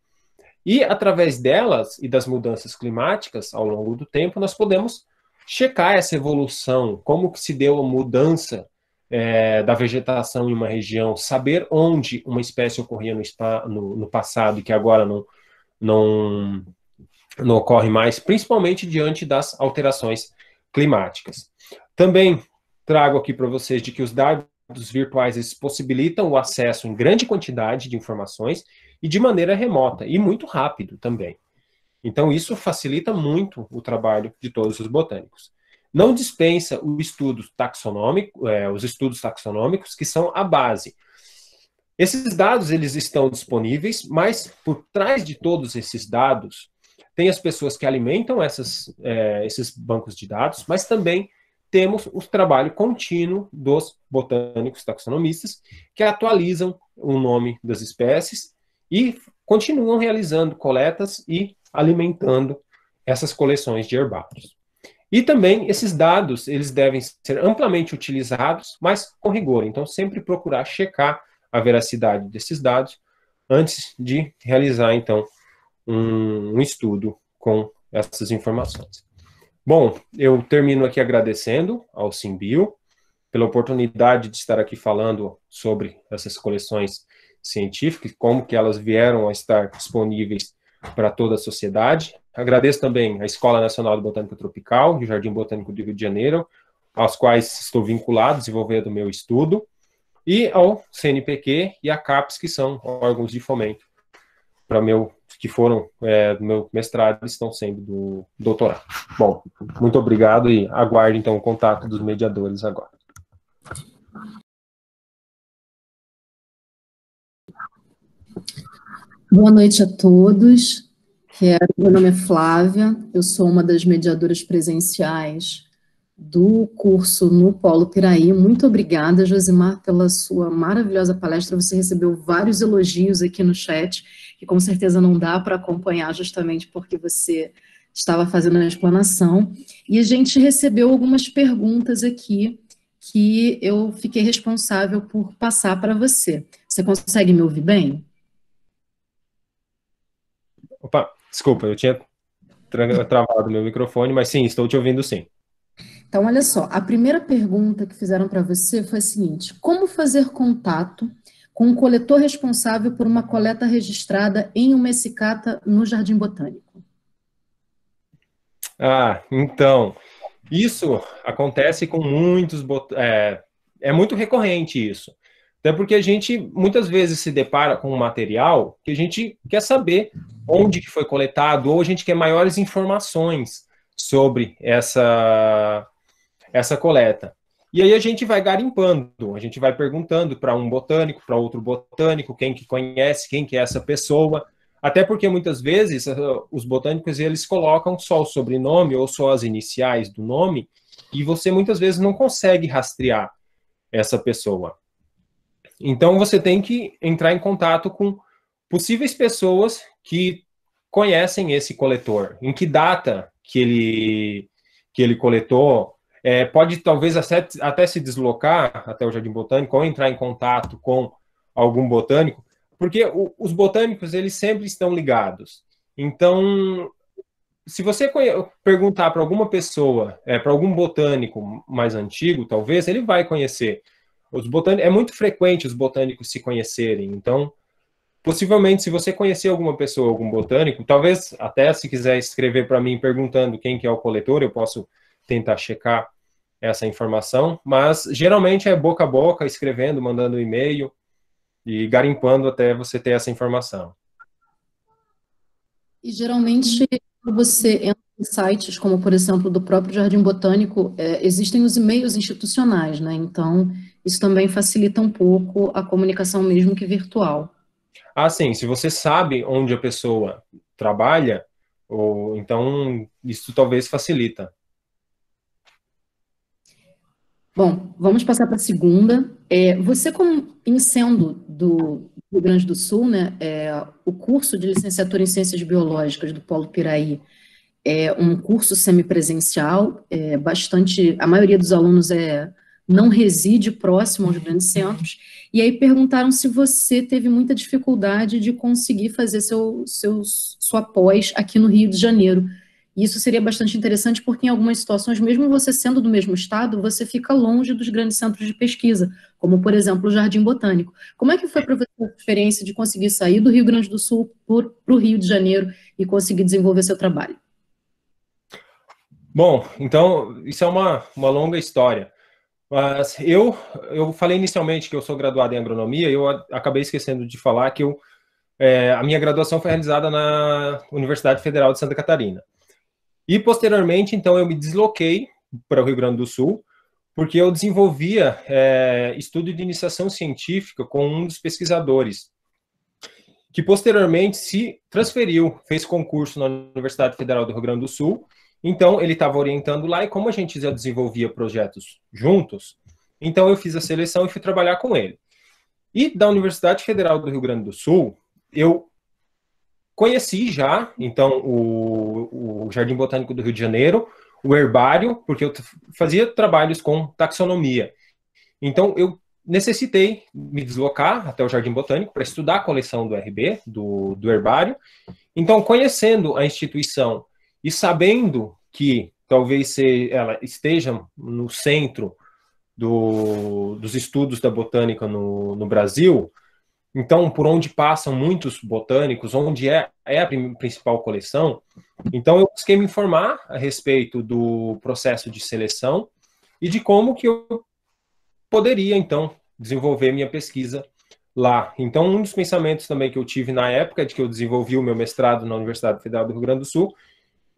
e através delas e das mudanças climáticas ao longo do tempo, nós podemos checar essa evolução, como que se deu a mudança é, da vegetação em uma região, saber onde uma espécie ocorria no, no, no passado e que agora não, não, não ocorre mais, principalmente diante das alterações climáticas. Também trago aqui para vocês de que os dados virtuais possibilitam o acesso em grande quantidade de informações e de maneira remota e muito rápido também. Então, isso facilita muito o trabalho de todos os botânicos. Não dispensa o estudo taxonômico, é, os estudos taxonômicos, que são a base. Esses dados eles estão disponíveis, mas por trás de todos esses dados tem as pessoas que alimentam essas, é, esses bancos de dados, mas também temos o trabalho contínuo dos botânicos taxonomistas que atualizam o nome das espécies e continuam realizando coletas e alimentando essas coleções de herbários. E também esses dados, eles devem ser amplamente utilizados, mas com rigor. Então, sempre procurar checar a veracidade desses dados antes de realizar, então, um, um estudo com essas informações. Bom, eu termino aqui agradecendo ao Simbio pela oportunidade de estar aqui falando sobre essas coleções científica, como que elas vieram a estar disponíveis para toda a sociedade. Agradeço também à Escola Nacional de Botânica Tropical e o Jardim Botânico do Rio de Janeiro, aos quais estou vinculado, desenvolvendo o meu estudo, e ao CNPq e a CAPES, que são órgãos de fomento para meu que foram é, meu mestrado estão sendo do doutorado. Bom, muito obrigado e aguardo então o contato dos mediadores agora. Boa noite a todos. meu nome é Flávia, eu sou uma das mediadoras presenciais do curso no Polo Piraí. Muito obrigada, Josimar, pela sua maravilhosa palestra. Você recebeu vários elogios aqui no chat, que com certeza não dá para acompanhar, justamente porque você estava fazendo a explanação. E a gente recebeu algumas perguntas aqui que eu fiquei responsável por passar para você. Você consegue me ouvir bem? Opa, desculpa, eu tinha travado meu microfone, mas sim, estou te ouvindo sim. Então, olha só, a primeira pergunta que fizeram para você foi a seguinte: como fazer contato com o um coletor responsável por uma coleta registrada em uma escicata no Jardim Botânico? Ah, então, isso acontece com muitos. Bot... É, é muito recorrente isso. Até porque a gente muitas vezes se depara com um material que a gente quer saber onde que foi coletado, ou a gente quer maiores informações sobre essa, essa coleta. E aí a gente vai garimpando, a gente vai perguntando para um botânico, para outro botânico, quem que conhece, quem que é essa pessoa, até porque muitas vezes eh, os botânicos eles colocam só o sobrenome ou só as iniciais do nome, e você muitas vezes não consegue rastrear essa pessoa. Então você tem que entrar em contato com possíveis pessoas que conhecem esse coletor, em que data que ele, que ele coletou, é, pode talvez até, até se deslocar até o Jardim Botânico ou entrar em contato com algum botânico, porque o, os botânicos eles sempre estão ligados. Então, se você perguntar para alguma pessoa, é, para algum botânico mais antigo, talvez ele vai conhecer. Os botânicos, é muito frequente os botânicos se conhecerem. Então, Possivelmente, se você conhecer alguma pessoa, algum botânico, talvez até se quiser escrever para mim perguntando quem que é o coletor, eu posso tentar checar essa informação, mas geralmente é boca a boca, escrevendo, mandando e-mail e garimpando até você ter essa informação. E geralmente, quando você entra em sites, como por exemplo do próprio Jardim Botânico, é, existem os e-mails institucionais, né? Então, isso também facilita um pouco a comunicação, mesmo que virtual. Ah, sim. se você sabe onde a pessoa trabalha, ou, então isso talvez facilita. Bom, vamos passar para a segunda. É, você, como em sendo do Rio Grande do Sul, né, é, o curso de licenciatura em Ciências Biológicas do Polo Piraí é um curso semipresencial, é bastante, a maioria dos alunos é não reside próximo aos grandes centros. E aí perguntaram se você teve muita dificuldade de conseguir fazer seu, seu, sua pós aqui no Rio de Janeiro. E isso seria bastante interessante porque em algumas situações, mesmo você sendo do mesmo estado, você fica longe dos grandes centros de pesquisa, como por exemplo o Jardim Botânico. Como é que foi para você a experiência de conseguir sair do Rio Grande do Sul para o Rio de Janeiro e conseguir desenvolver seu trabalho? Bom, então isso é uma, uma longa história. Mas eu, eu falei inicialmente que eu sou graduado em agronomia, eu acabei esquecendo de falar que eu, é, a minha graduação foi realizada na Universidade Federal de Santa Catarina. E posteriormente, então, eu me desloquei para o Rio Grande do Sul, porque eu desenvolvia é, estudo de iniciação científica com um dos pesquisadores, que posteriormente se transferiu, fez concurso na Universidade Federal do Rio Grande do Sul então, ele estava orientando lá e como a gente já desenvolvia projetos juntos, então eu fiz a seleção e fui trabalhar com ele. E da Universidade Federal do Rio Grande do Sul, eu conheci já, então, o, o Jardim Botânico do Rio de Janeiro, o herbário, porque eu fazia trabalhos com taxonomia. Então, eu necessitei me deslocar até o Jardim Botânico para estudar a coleção do RB, do, do herbário. Então, conhecendo a instituição e sabendo que talvez se ela esteja no centro do, dos estudos da botânica no, no, Brasil, então por onde passam muitos botânicos, onde é, é a principal coleção, então eu busquei me informar a respeito do processo de seleção e de como que eu poderia então desenvolver minha pesquisa lá. Então um dos pensamentos também que eu tive na época de que eu desenvolvi o meu mestrado na Universidade Federal do Rio Grande do Sul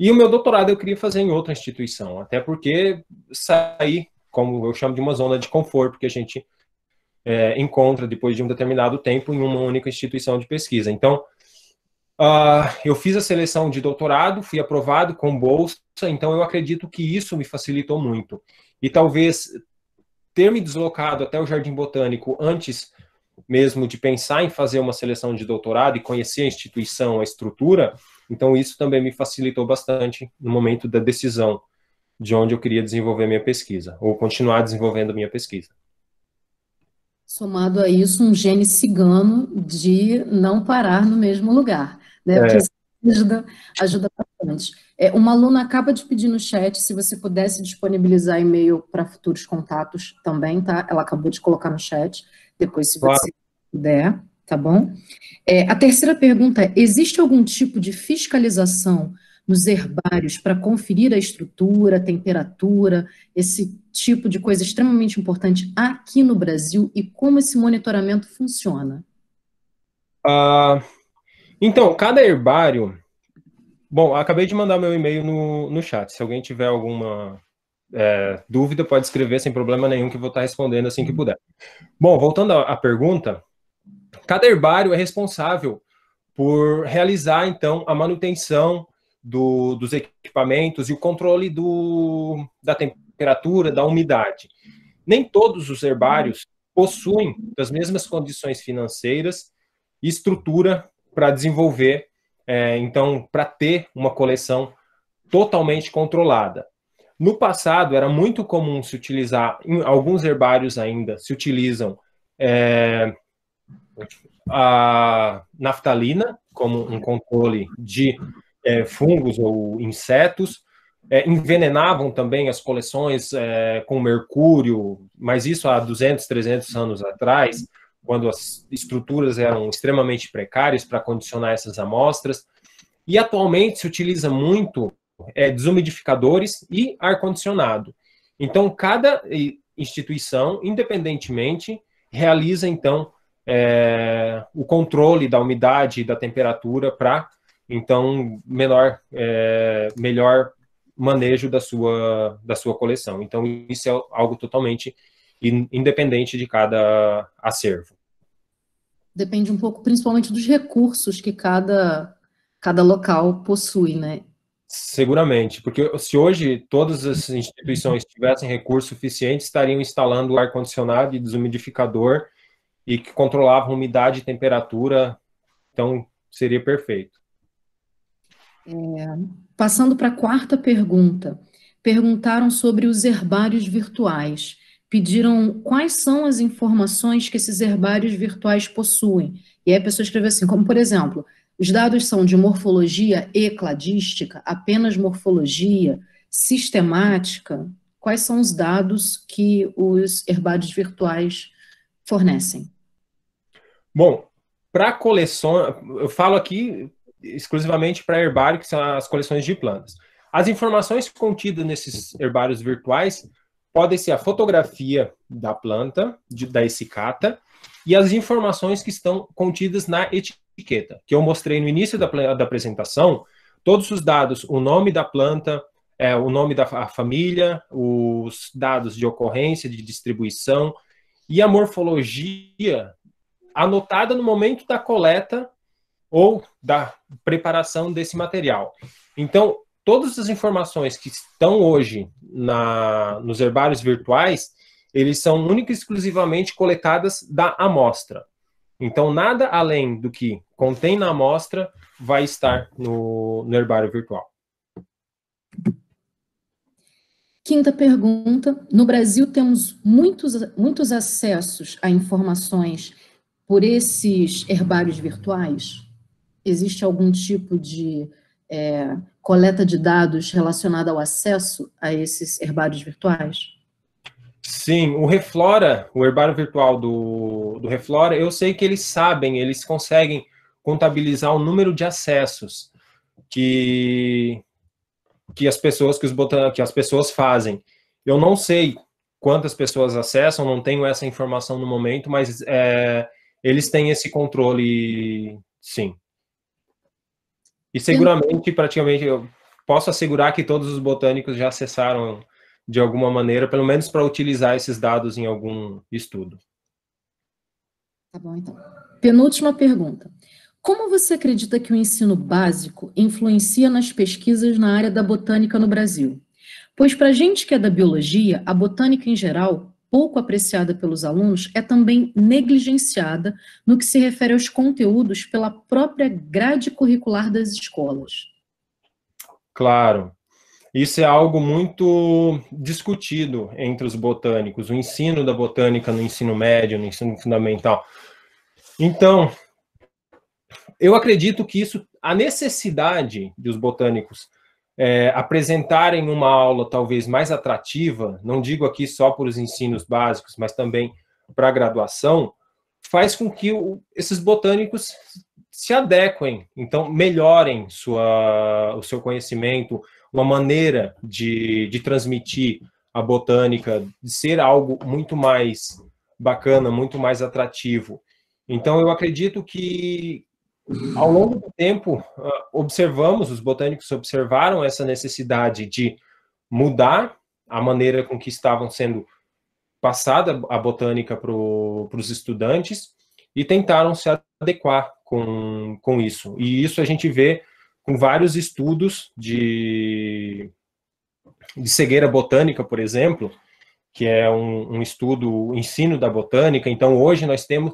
e o meu doutorado eu queria fazer em outra instituição, até porque sair, como eu chamo de uma zona de conforto que a gente é, encontra depois de um determinado tempo em uma única instituição de pesquisa. Então, Uh, eu fiz a seleção de doutorado, fui aprovado com bolsa, então eu acredito que isso me facilitou muito. E talvez ter me deslocado até o Jardim Botânico antes mesmo de pensar em fazer uma seleção de doutorado e conhecer a instituição, a estrutura, então, isso também me facilitou bastante no momento da decisão de onde eu queria desenvolver minha pesquisa, ou continuar desenvolvendo minha pesquisa. Somado a isso, um gene cigano de não parar no mesmo lugar, né? é. isso ajuda, ajuda bastante. É, uma aluna acaba de pedir no chat se você pudesse disponibilizar e-mail para futuros contatos também, tá? Ela acabou de colocar no chat, depois se claro. você puder tá bom? É, a terceira pergunta é: existe algum tipo de fiscalização nos herbários para conferir a estrutura, a temperatura, esse tipo de coisa extremamente importante aqui no Brasil e como esse monitoramento funciona? Uh, então, cada herbário. Bom, acabei de mandar meu e-mail no, no chat. Se alguém tiver alguma é, dúvida, pode escrever sem problema nenhum, que vou estar respondendo assim que uhum. puder. Bom, voltando à pergunta, Cada herbário é responsável por realizar, então, a manutenção do, dos equipamentos e o controle do, da temperatura, da umidade. Nem todos os herbários possuem as mesmas condições financeiras e estrutura para desenvolver, é, então, para ter uma coleção totalmente controlada. No passado, era muito comum se utilizar, alguns herbários ainda se utilizam é, a naftalina como um controle de é, fungos ou insetos, é, envenenavam também as coleções é, com mercúrio, mas isso há 200, 300 anos atrás, quando as estruturas eram extremamente precárias para condicionar essas amostras. E atualmente se utiliza muito é, desumidificadores e ar-condicionado. Então, cada instituição, independentemente, realiza então é, o controle da umidade e da temperatura para, então, menor, é, melhor manejo da sua, da sua coleção. Então, isso é algo totalmente in, independente de cada acervo. Depende um pouco, principalmente, dos recursos que cada, cada local possui, né? Seguramente, porque se hoje todas as instituições tivessem recurso suficiente, estariam instalando ar-condicionado e desumidificador e que controlavam umidade e temperatura, então seria perfeito. É, passando para a quarta pergunta, perguntaram sobre os herbários virtuais. Pediram quais são as informações que esses herbários virtuais possuem. E aí a pessoa escreveu assim, como por exemplo, os dados são de morfologia e cladística, apenas morfologia, sistemática. Quais são os dados que os herbários virtuais fornecem? Bom, para coleção, eu falo aqui exclusivamente para herbário, que são as coleções de plantas. As informações contidas nesses herbários virtuais podem ser a fotografia da planta, de, da essicata, e as informações que estão contidas na etiqueta, que eu mostrei no início da, da apresentação, todos os dados, o nome da planta, é, o nome da família, os dados de ocorrência, de distribuição e a morfologia anotada no momento da coleta ou da preparação desse material. Então, todas as informações que estão hoje na, nos herbários virtuais, eles são única e exclusivamente coletadas da amostra. Então, nada além do que contém na amostra vai estar no, no herbário virtual. Quinta pergunta: No Brasil temos muitos, muitos acessos a informações por esses herbários virtuais, existe algum tipo de é, coleta de dados relacionada ao acesso a esses herbários virtuais? Sim, o Reflora, o herbário virtual do, do Reflora, eu sei que eles sabem, eles conseguem contabilizar o número de acessos que, que as pessoas que os botan, que as pessoas fazem. Eu não sei quantas pessoas acessam, não tenho essa informação no momento, mas é, eles têm esse controle, sim. E seguramente, praticamente, eu posso assegurar que todos os botânicos já acessaram de alguma maneira, pelo menos para utilizar esses dados em algum estudo. Tá bom, então. Penúltima pergunta. Como você acredita que o ensino básico influencia nas pesquisas na área da botânica no Brasil? Pois para gente que é da biologia, a botânica em geral pouco apreciada pelos alunos, é também negligenciada no que se refere aos conteúdos pela própria grade curricular das escolas. Claro. Isso é algo muito discutido entre os botânicos, o ensino da botânica no ensino médio, no ensino fundamental. Então, eu acredito que isso, a necessidade dos botânicos é, apresentarem uma aula talvez mais atrativa, não digo aqui só para os ensinos básicos, mas também para a graduação, faz com que o, esses botânicos se adequem, então melhorem sua, o seu conhecimento, uma maneira de, de transmitir a botânica, de ser algo muito mais bacana, muito mais atrativo. Então, eu acredito que, ao longo do tempo, ah, observamos, os botânicos observaram essa necessidade de mudar a maneira com que estavam sendo passada a botânica para os estudantes e tentaram se adequar com, com isso. E isso a gente vê com vários estudos de, de cegueira botânica, por exemplo, que é um, um estudo, ensino da botânica. Então, hoje nós temos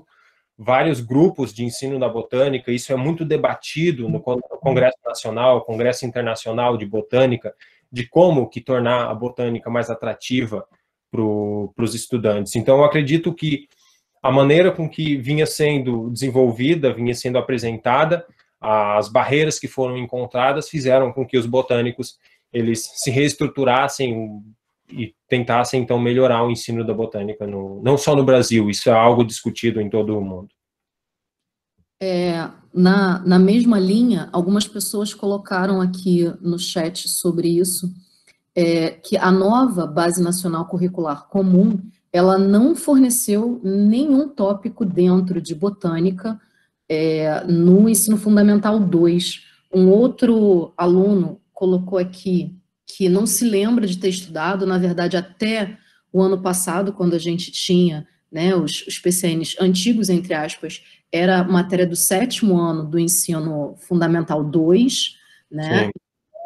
vários grupos de ensino da botânica, isso é muito debatido no Congresso Nacional, Congresso Internacional de Botânica, de como que tornar a botânica mais atrativa para os estudantes. Então, eu acredito que a maneira com que vinha sendo desenvolvida, vinha sendo apresentada, as barreiras que foram encontradas fizeram com que os botânicos eles se reestruturassem e tentassem então melhorar o ensino da botânica, no, não só no Brasil, isso é algo discutido em todo o mundo. É, na, na mesma linha, algumas pessoas colocaram aqui no chat sobre isso, é, que a nova Base Nacional Curricular Comum, ela não forneceu nenhum tópico dentro de botânica é, no Ensino Fundamental 2. Um outro aluno colocou aqui, que não se lembra de ter estudado, na verdade, até o ano passado, quando a gente tinha né, os, os PCNs antigos, entre aspas, era matéria do sétimo ano do ensino fundamental 2, né?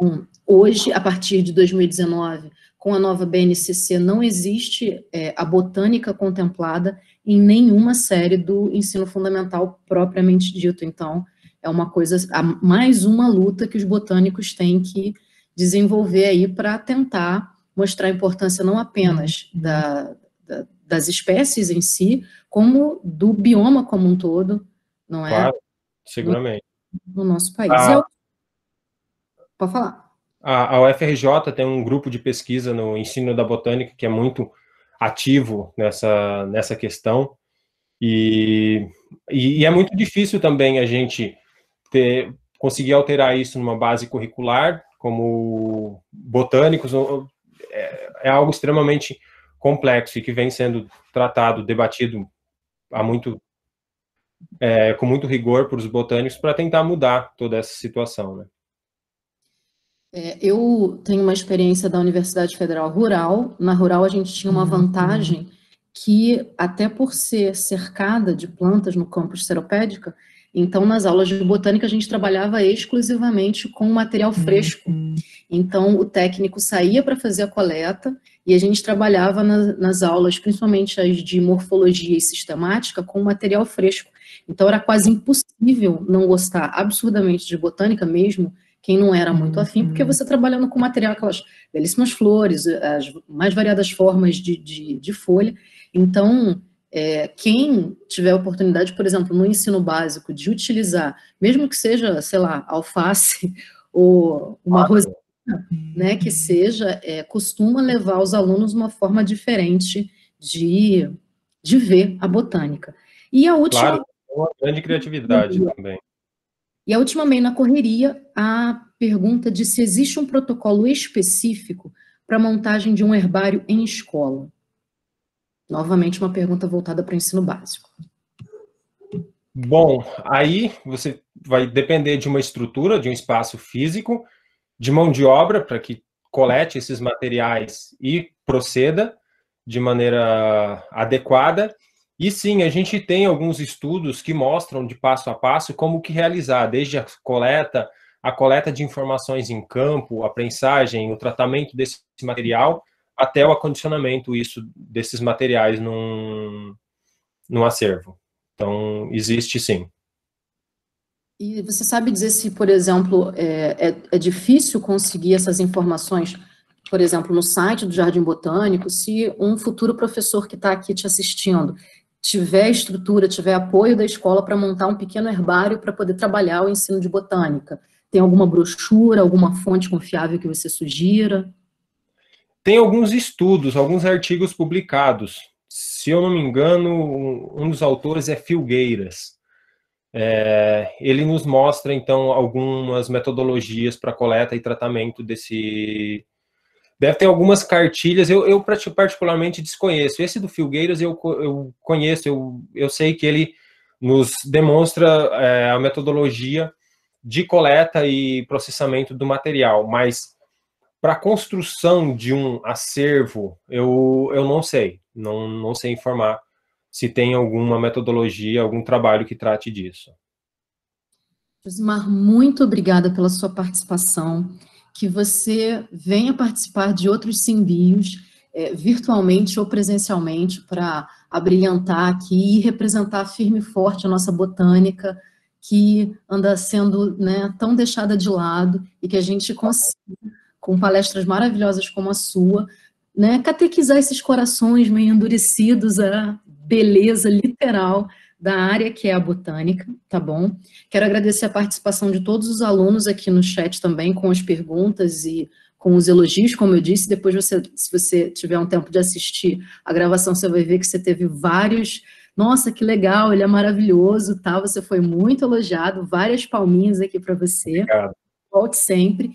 Então, hoje, a partir de 2019, com a nova BNCC, não existe é, a botânica contemplada em nenhuma série do ensino fundamental propriamente dito. Então, é uma coisa, mais uma luta que os botânicos têm que desenvolver aí para tentar mostrar a importância não apenas da, da, das espécies em si, como do bioma como um todo, não é? Claro, seguramente. No, no nosso país. A, ah. eu... Pode falar. A, a UFRJ tem um grupo de pesquisa no ensino da botânica que é muito ativo nessa, nessa questão. E, e, e, é muito difícil também a gente ter, conseguir alterar isso numa base curricular, como botânicos, é, é, algo extremamente complexo e que vem sendo tratado, debatido há muito, é, com muito rigor por os botânicos para tentar mudar toda essa situação, né? É, eu tenho uma experiência da Universidade Federal Rural. Na Rural a gente tinha uma uhum. vantagem que, até por ser cercada de plantas no campus seropédica, então, nas aulas de botânica, a gente trabalhava exclusivamente com material uhum. fresco. Então, o técnico saía para fazer a coleta e a gente trabalhava na, nas aulas, principalmente as de morfologia e sistemática, com material fresco. Então, era quase impossível não gostar absurdamente de botânica mesmo, quem não era muito uhum. afim, porque você trabalhando com material, aquelas belíssimas flores, as mais variadas formas de, de, de folha. Então, é, quem tiver oportunidade, por exemplo, no ensino básico, de utilizar, mesmo que seja, sei lá, alface ou uma claro. né, que uhum. seja, é, costuma levar os alunos uma forma diferente de, de ver a botânica. E a última... Claro, é uma grande criatividade uhum. também. E a última meio na correria, a pergunta de se existe um protocolo específico para montagem de um herbário em escola. Novamente, uma pergunta voltada para o ensino básico. Bom, aí você vai depender de uma estrutura, de um espaço físico, de mão de obra para que colete esses materiais e proceda de maneira adequada. E sim, a gente tem alguns estudos que mostram de passo a passo como que realizar, desde a coleta, a coleta de informações em campo, a prensagem, o tratamento desse material, até o acondicionamento isso desses materiais num, num acervo. Então, existe sim. E você sabe dizer se, por exemplo, é, é, é, difícil conseguir essas informações, por exemplo, no site do Jardim Botânico, se um futuro professor que está aqui te assistindo tiver estrutura, tiver apoio da escola para montar um pequeno herbário para poder trabalhar o ensino de botânica. Tem alguma brochura, alguma fonte confiável que você sugira? Tem alguns estudos, alguns artigos publicados. Se eu não me engano, um dos autores é Filgueiras. É, ele nos mostra, então, algumas metodologias para coleta e tratamento desse. Deve ter algumas cartilhas, eu, eu particularmente desconheço. Esse do Filgueiras eu, eu conheço, eu, eu sei que ele nos demonstra é, a metodologia de coleta e processamento do material, mas para a construção de um acervo, eu, eu não sei, não, não sei informar se tem alguma metodologia, algum trabalho que trate disso. Josimar, muito obrigada pela sua participação. Que você venha participar de outros simbios, é, virtualmente ou presencialmente, para abrilhantar aqui e representar firme e forte a nossa botânica, que anda sendo né, tão deixada de lado e que a gente consiga com palestras maravilhosas como a sua, né, catequizar esses corações meio endurecidos à beleza literal da área que é a botânica, tá bom? Quero agradecer a participação de todos os alunos aqui no chat também, com as perguntas e com os elogios, como eu disse, depois você, se você tiver um tempo de assistir a gravação, você vai ver que você teve vários, nossa, que legal, ele é maravilhoso, tá? Você foi muito elogiado, várias palminhas aqui para você. Obrigado. Volte sempre.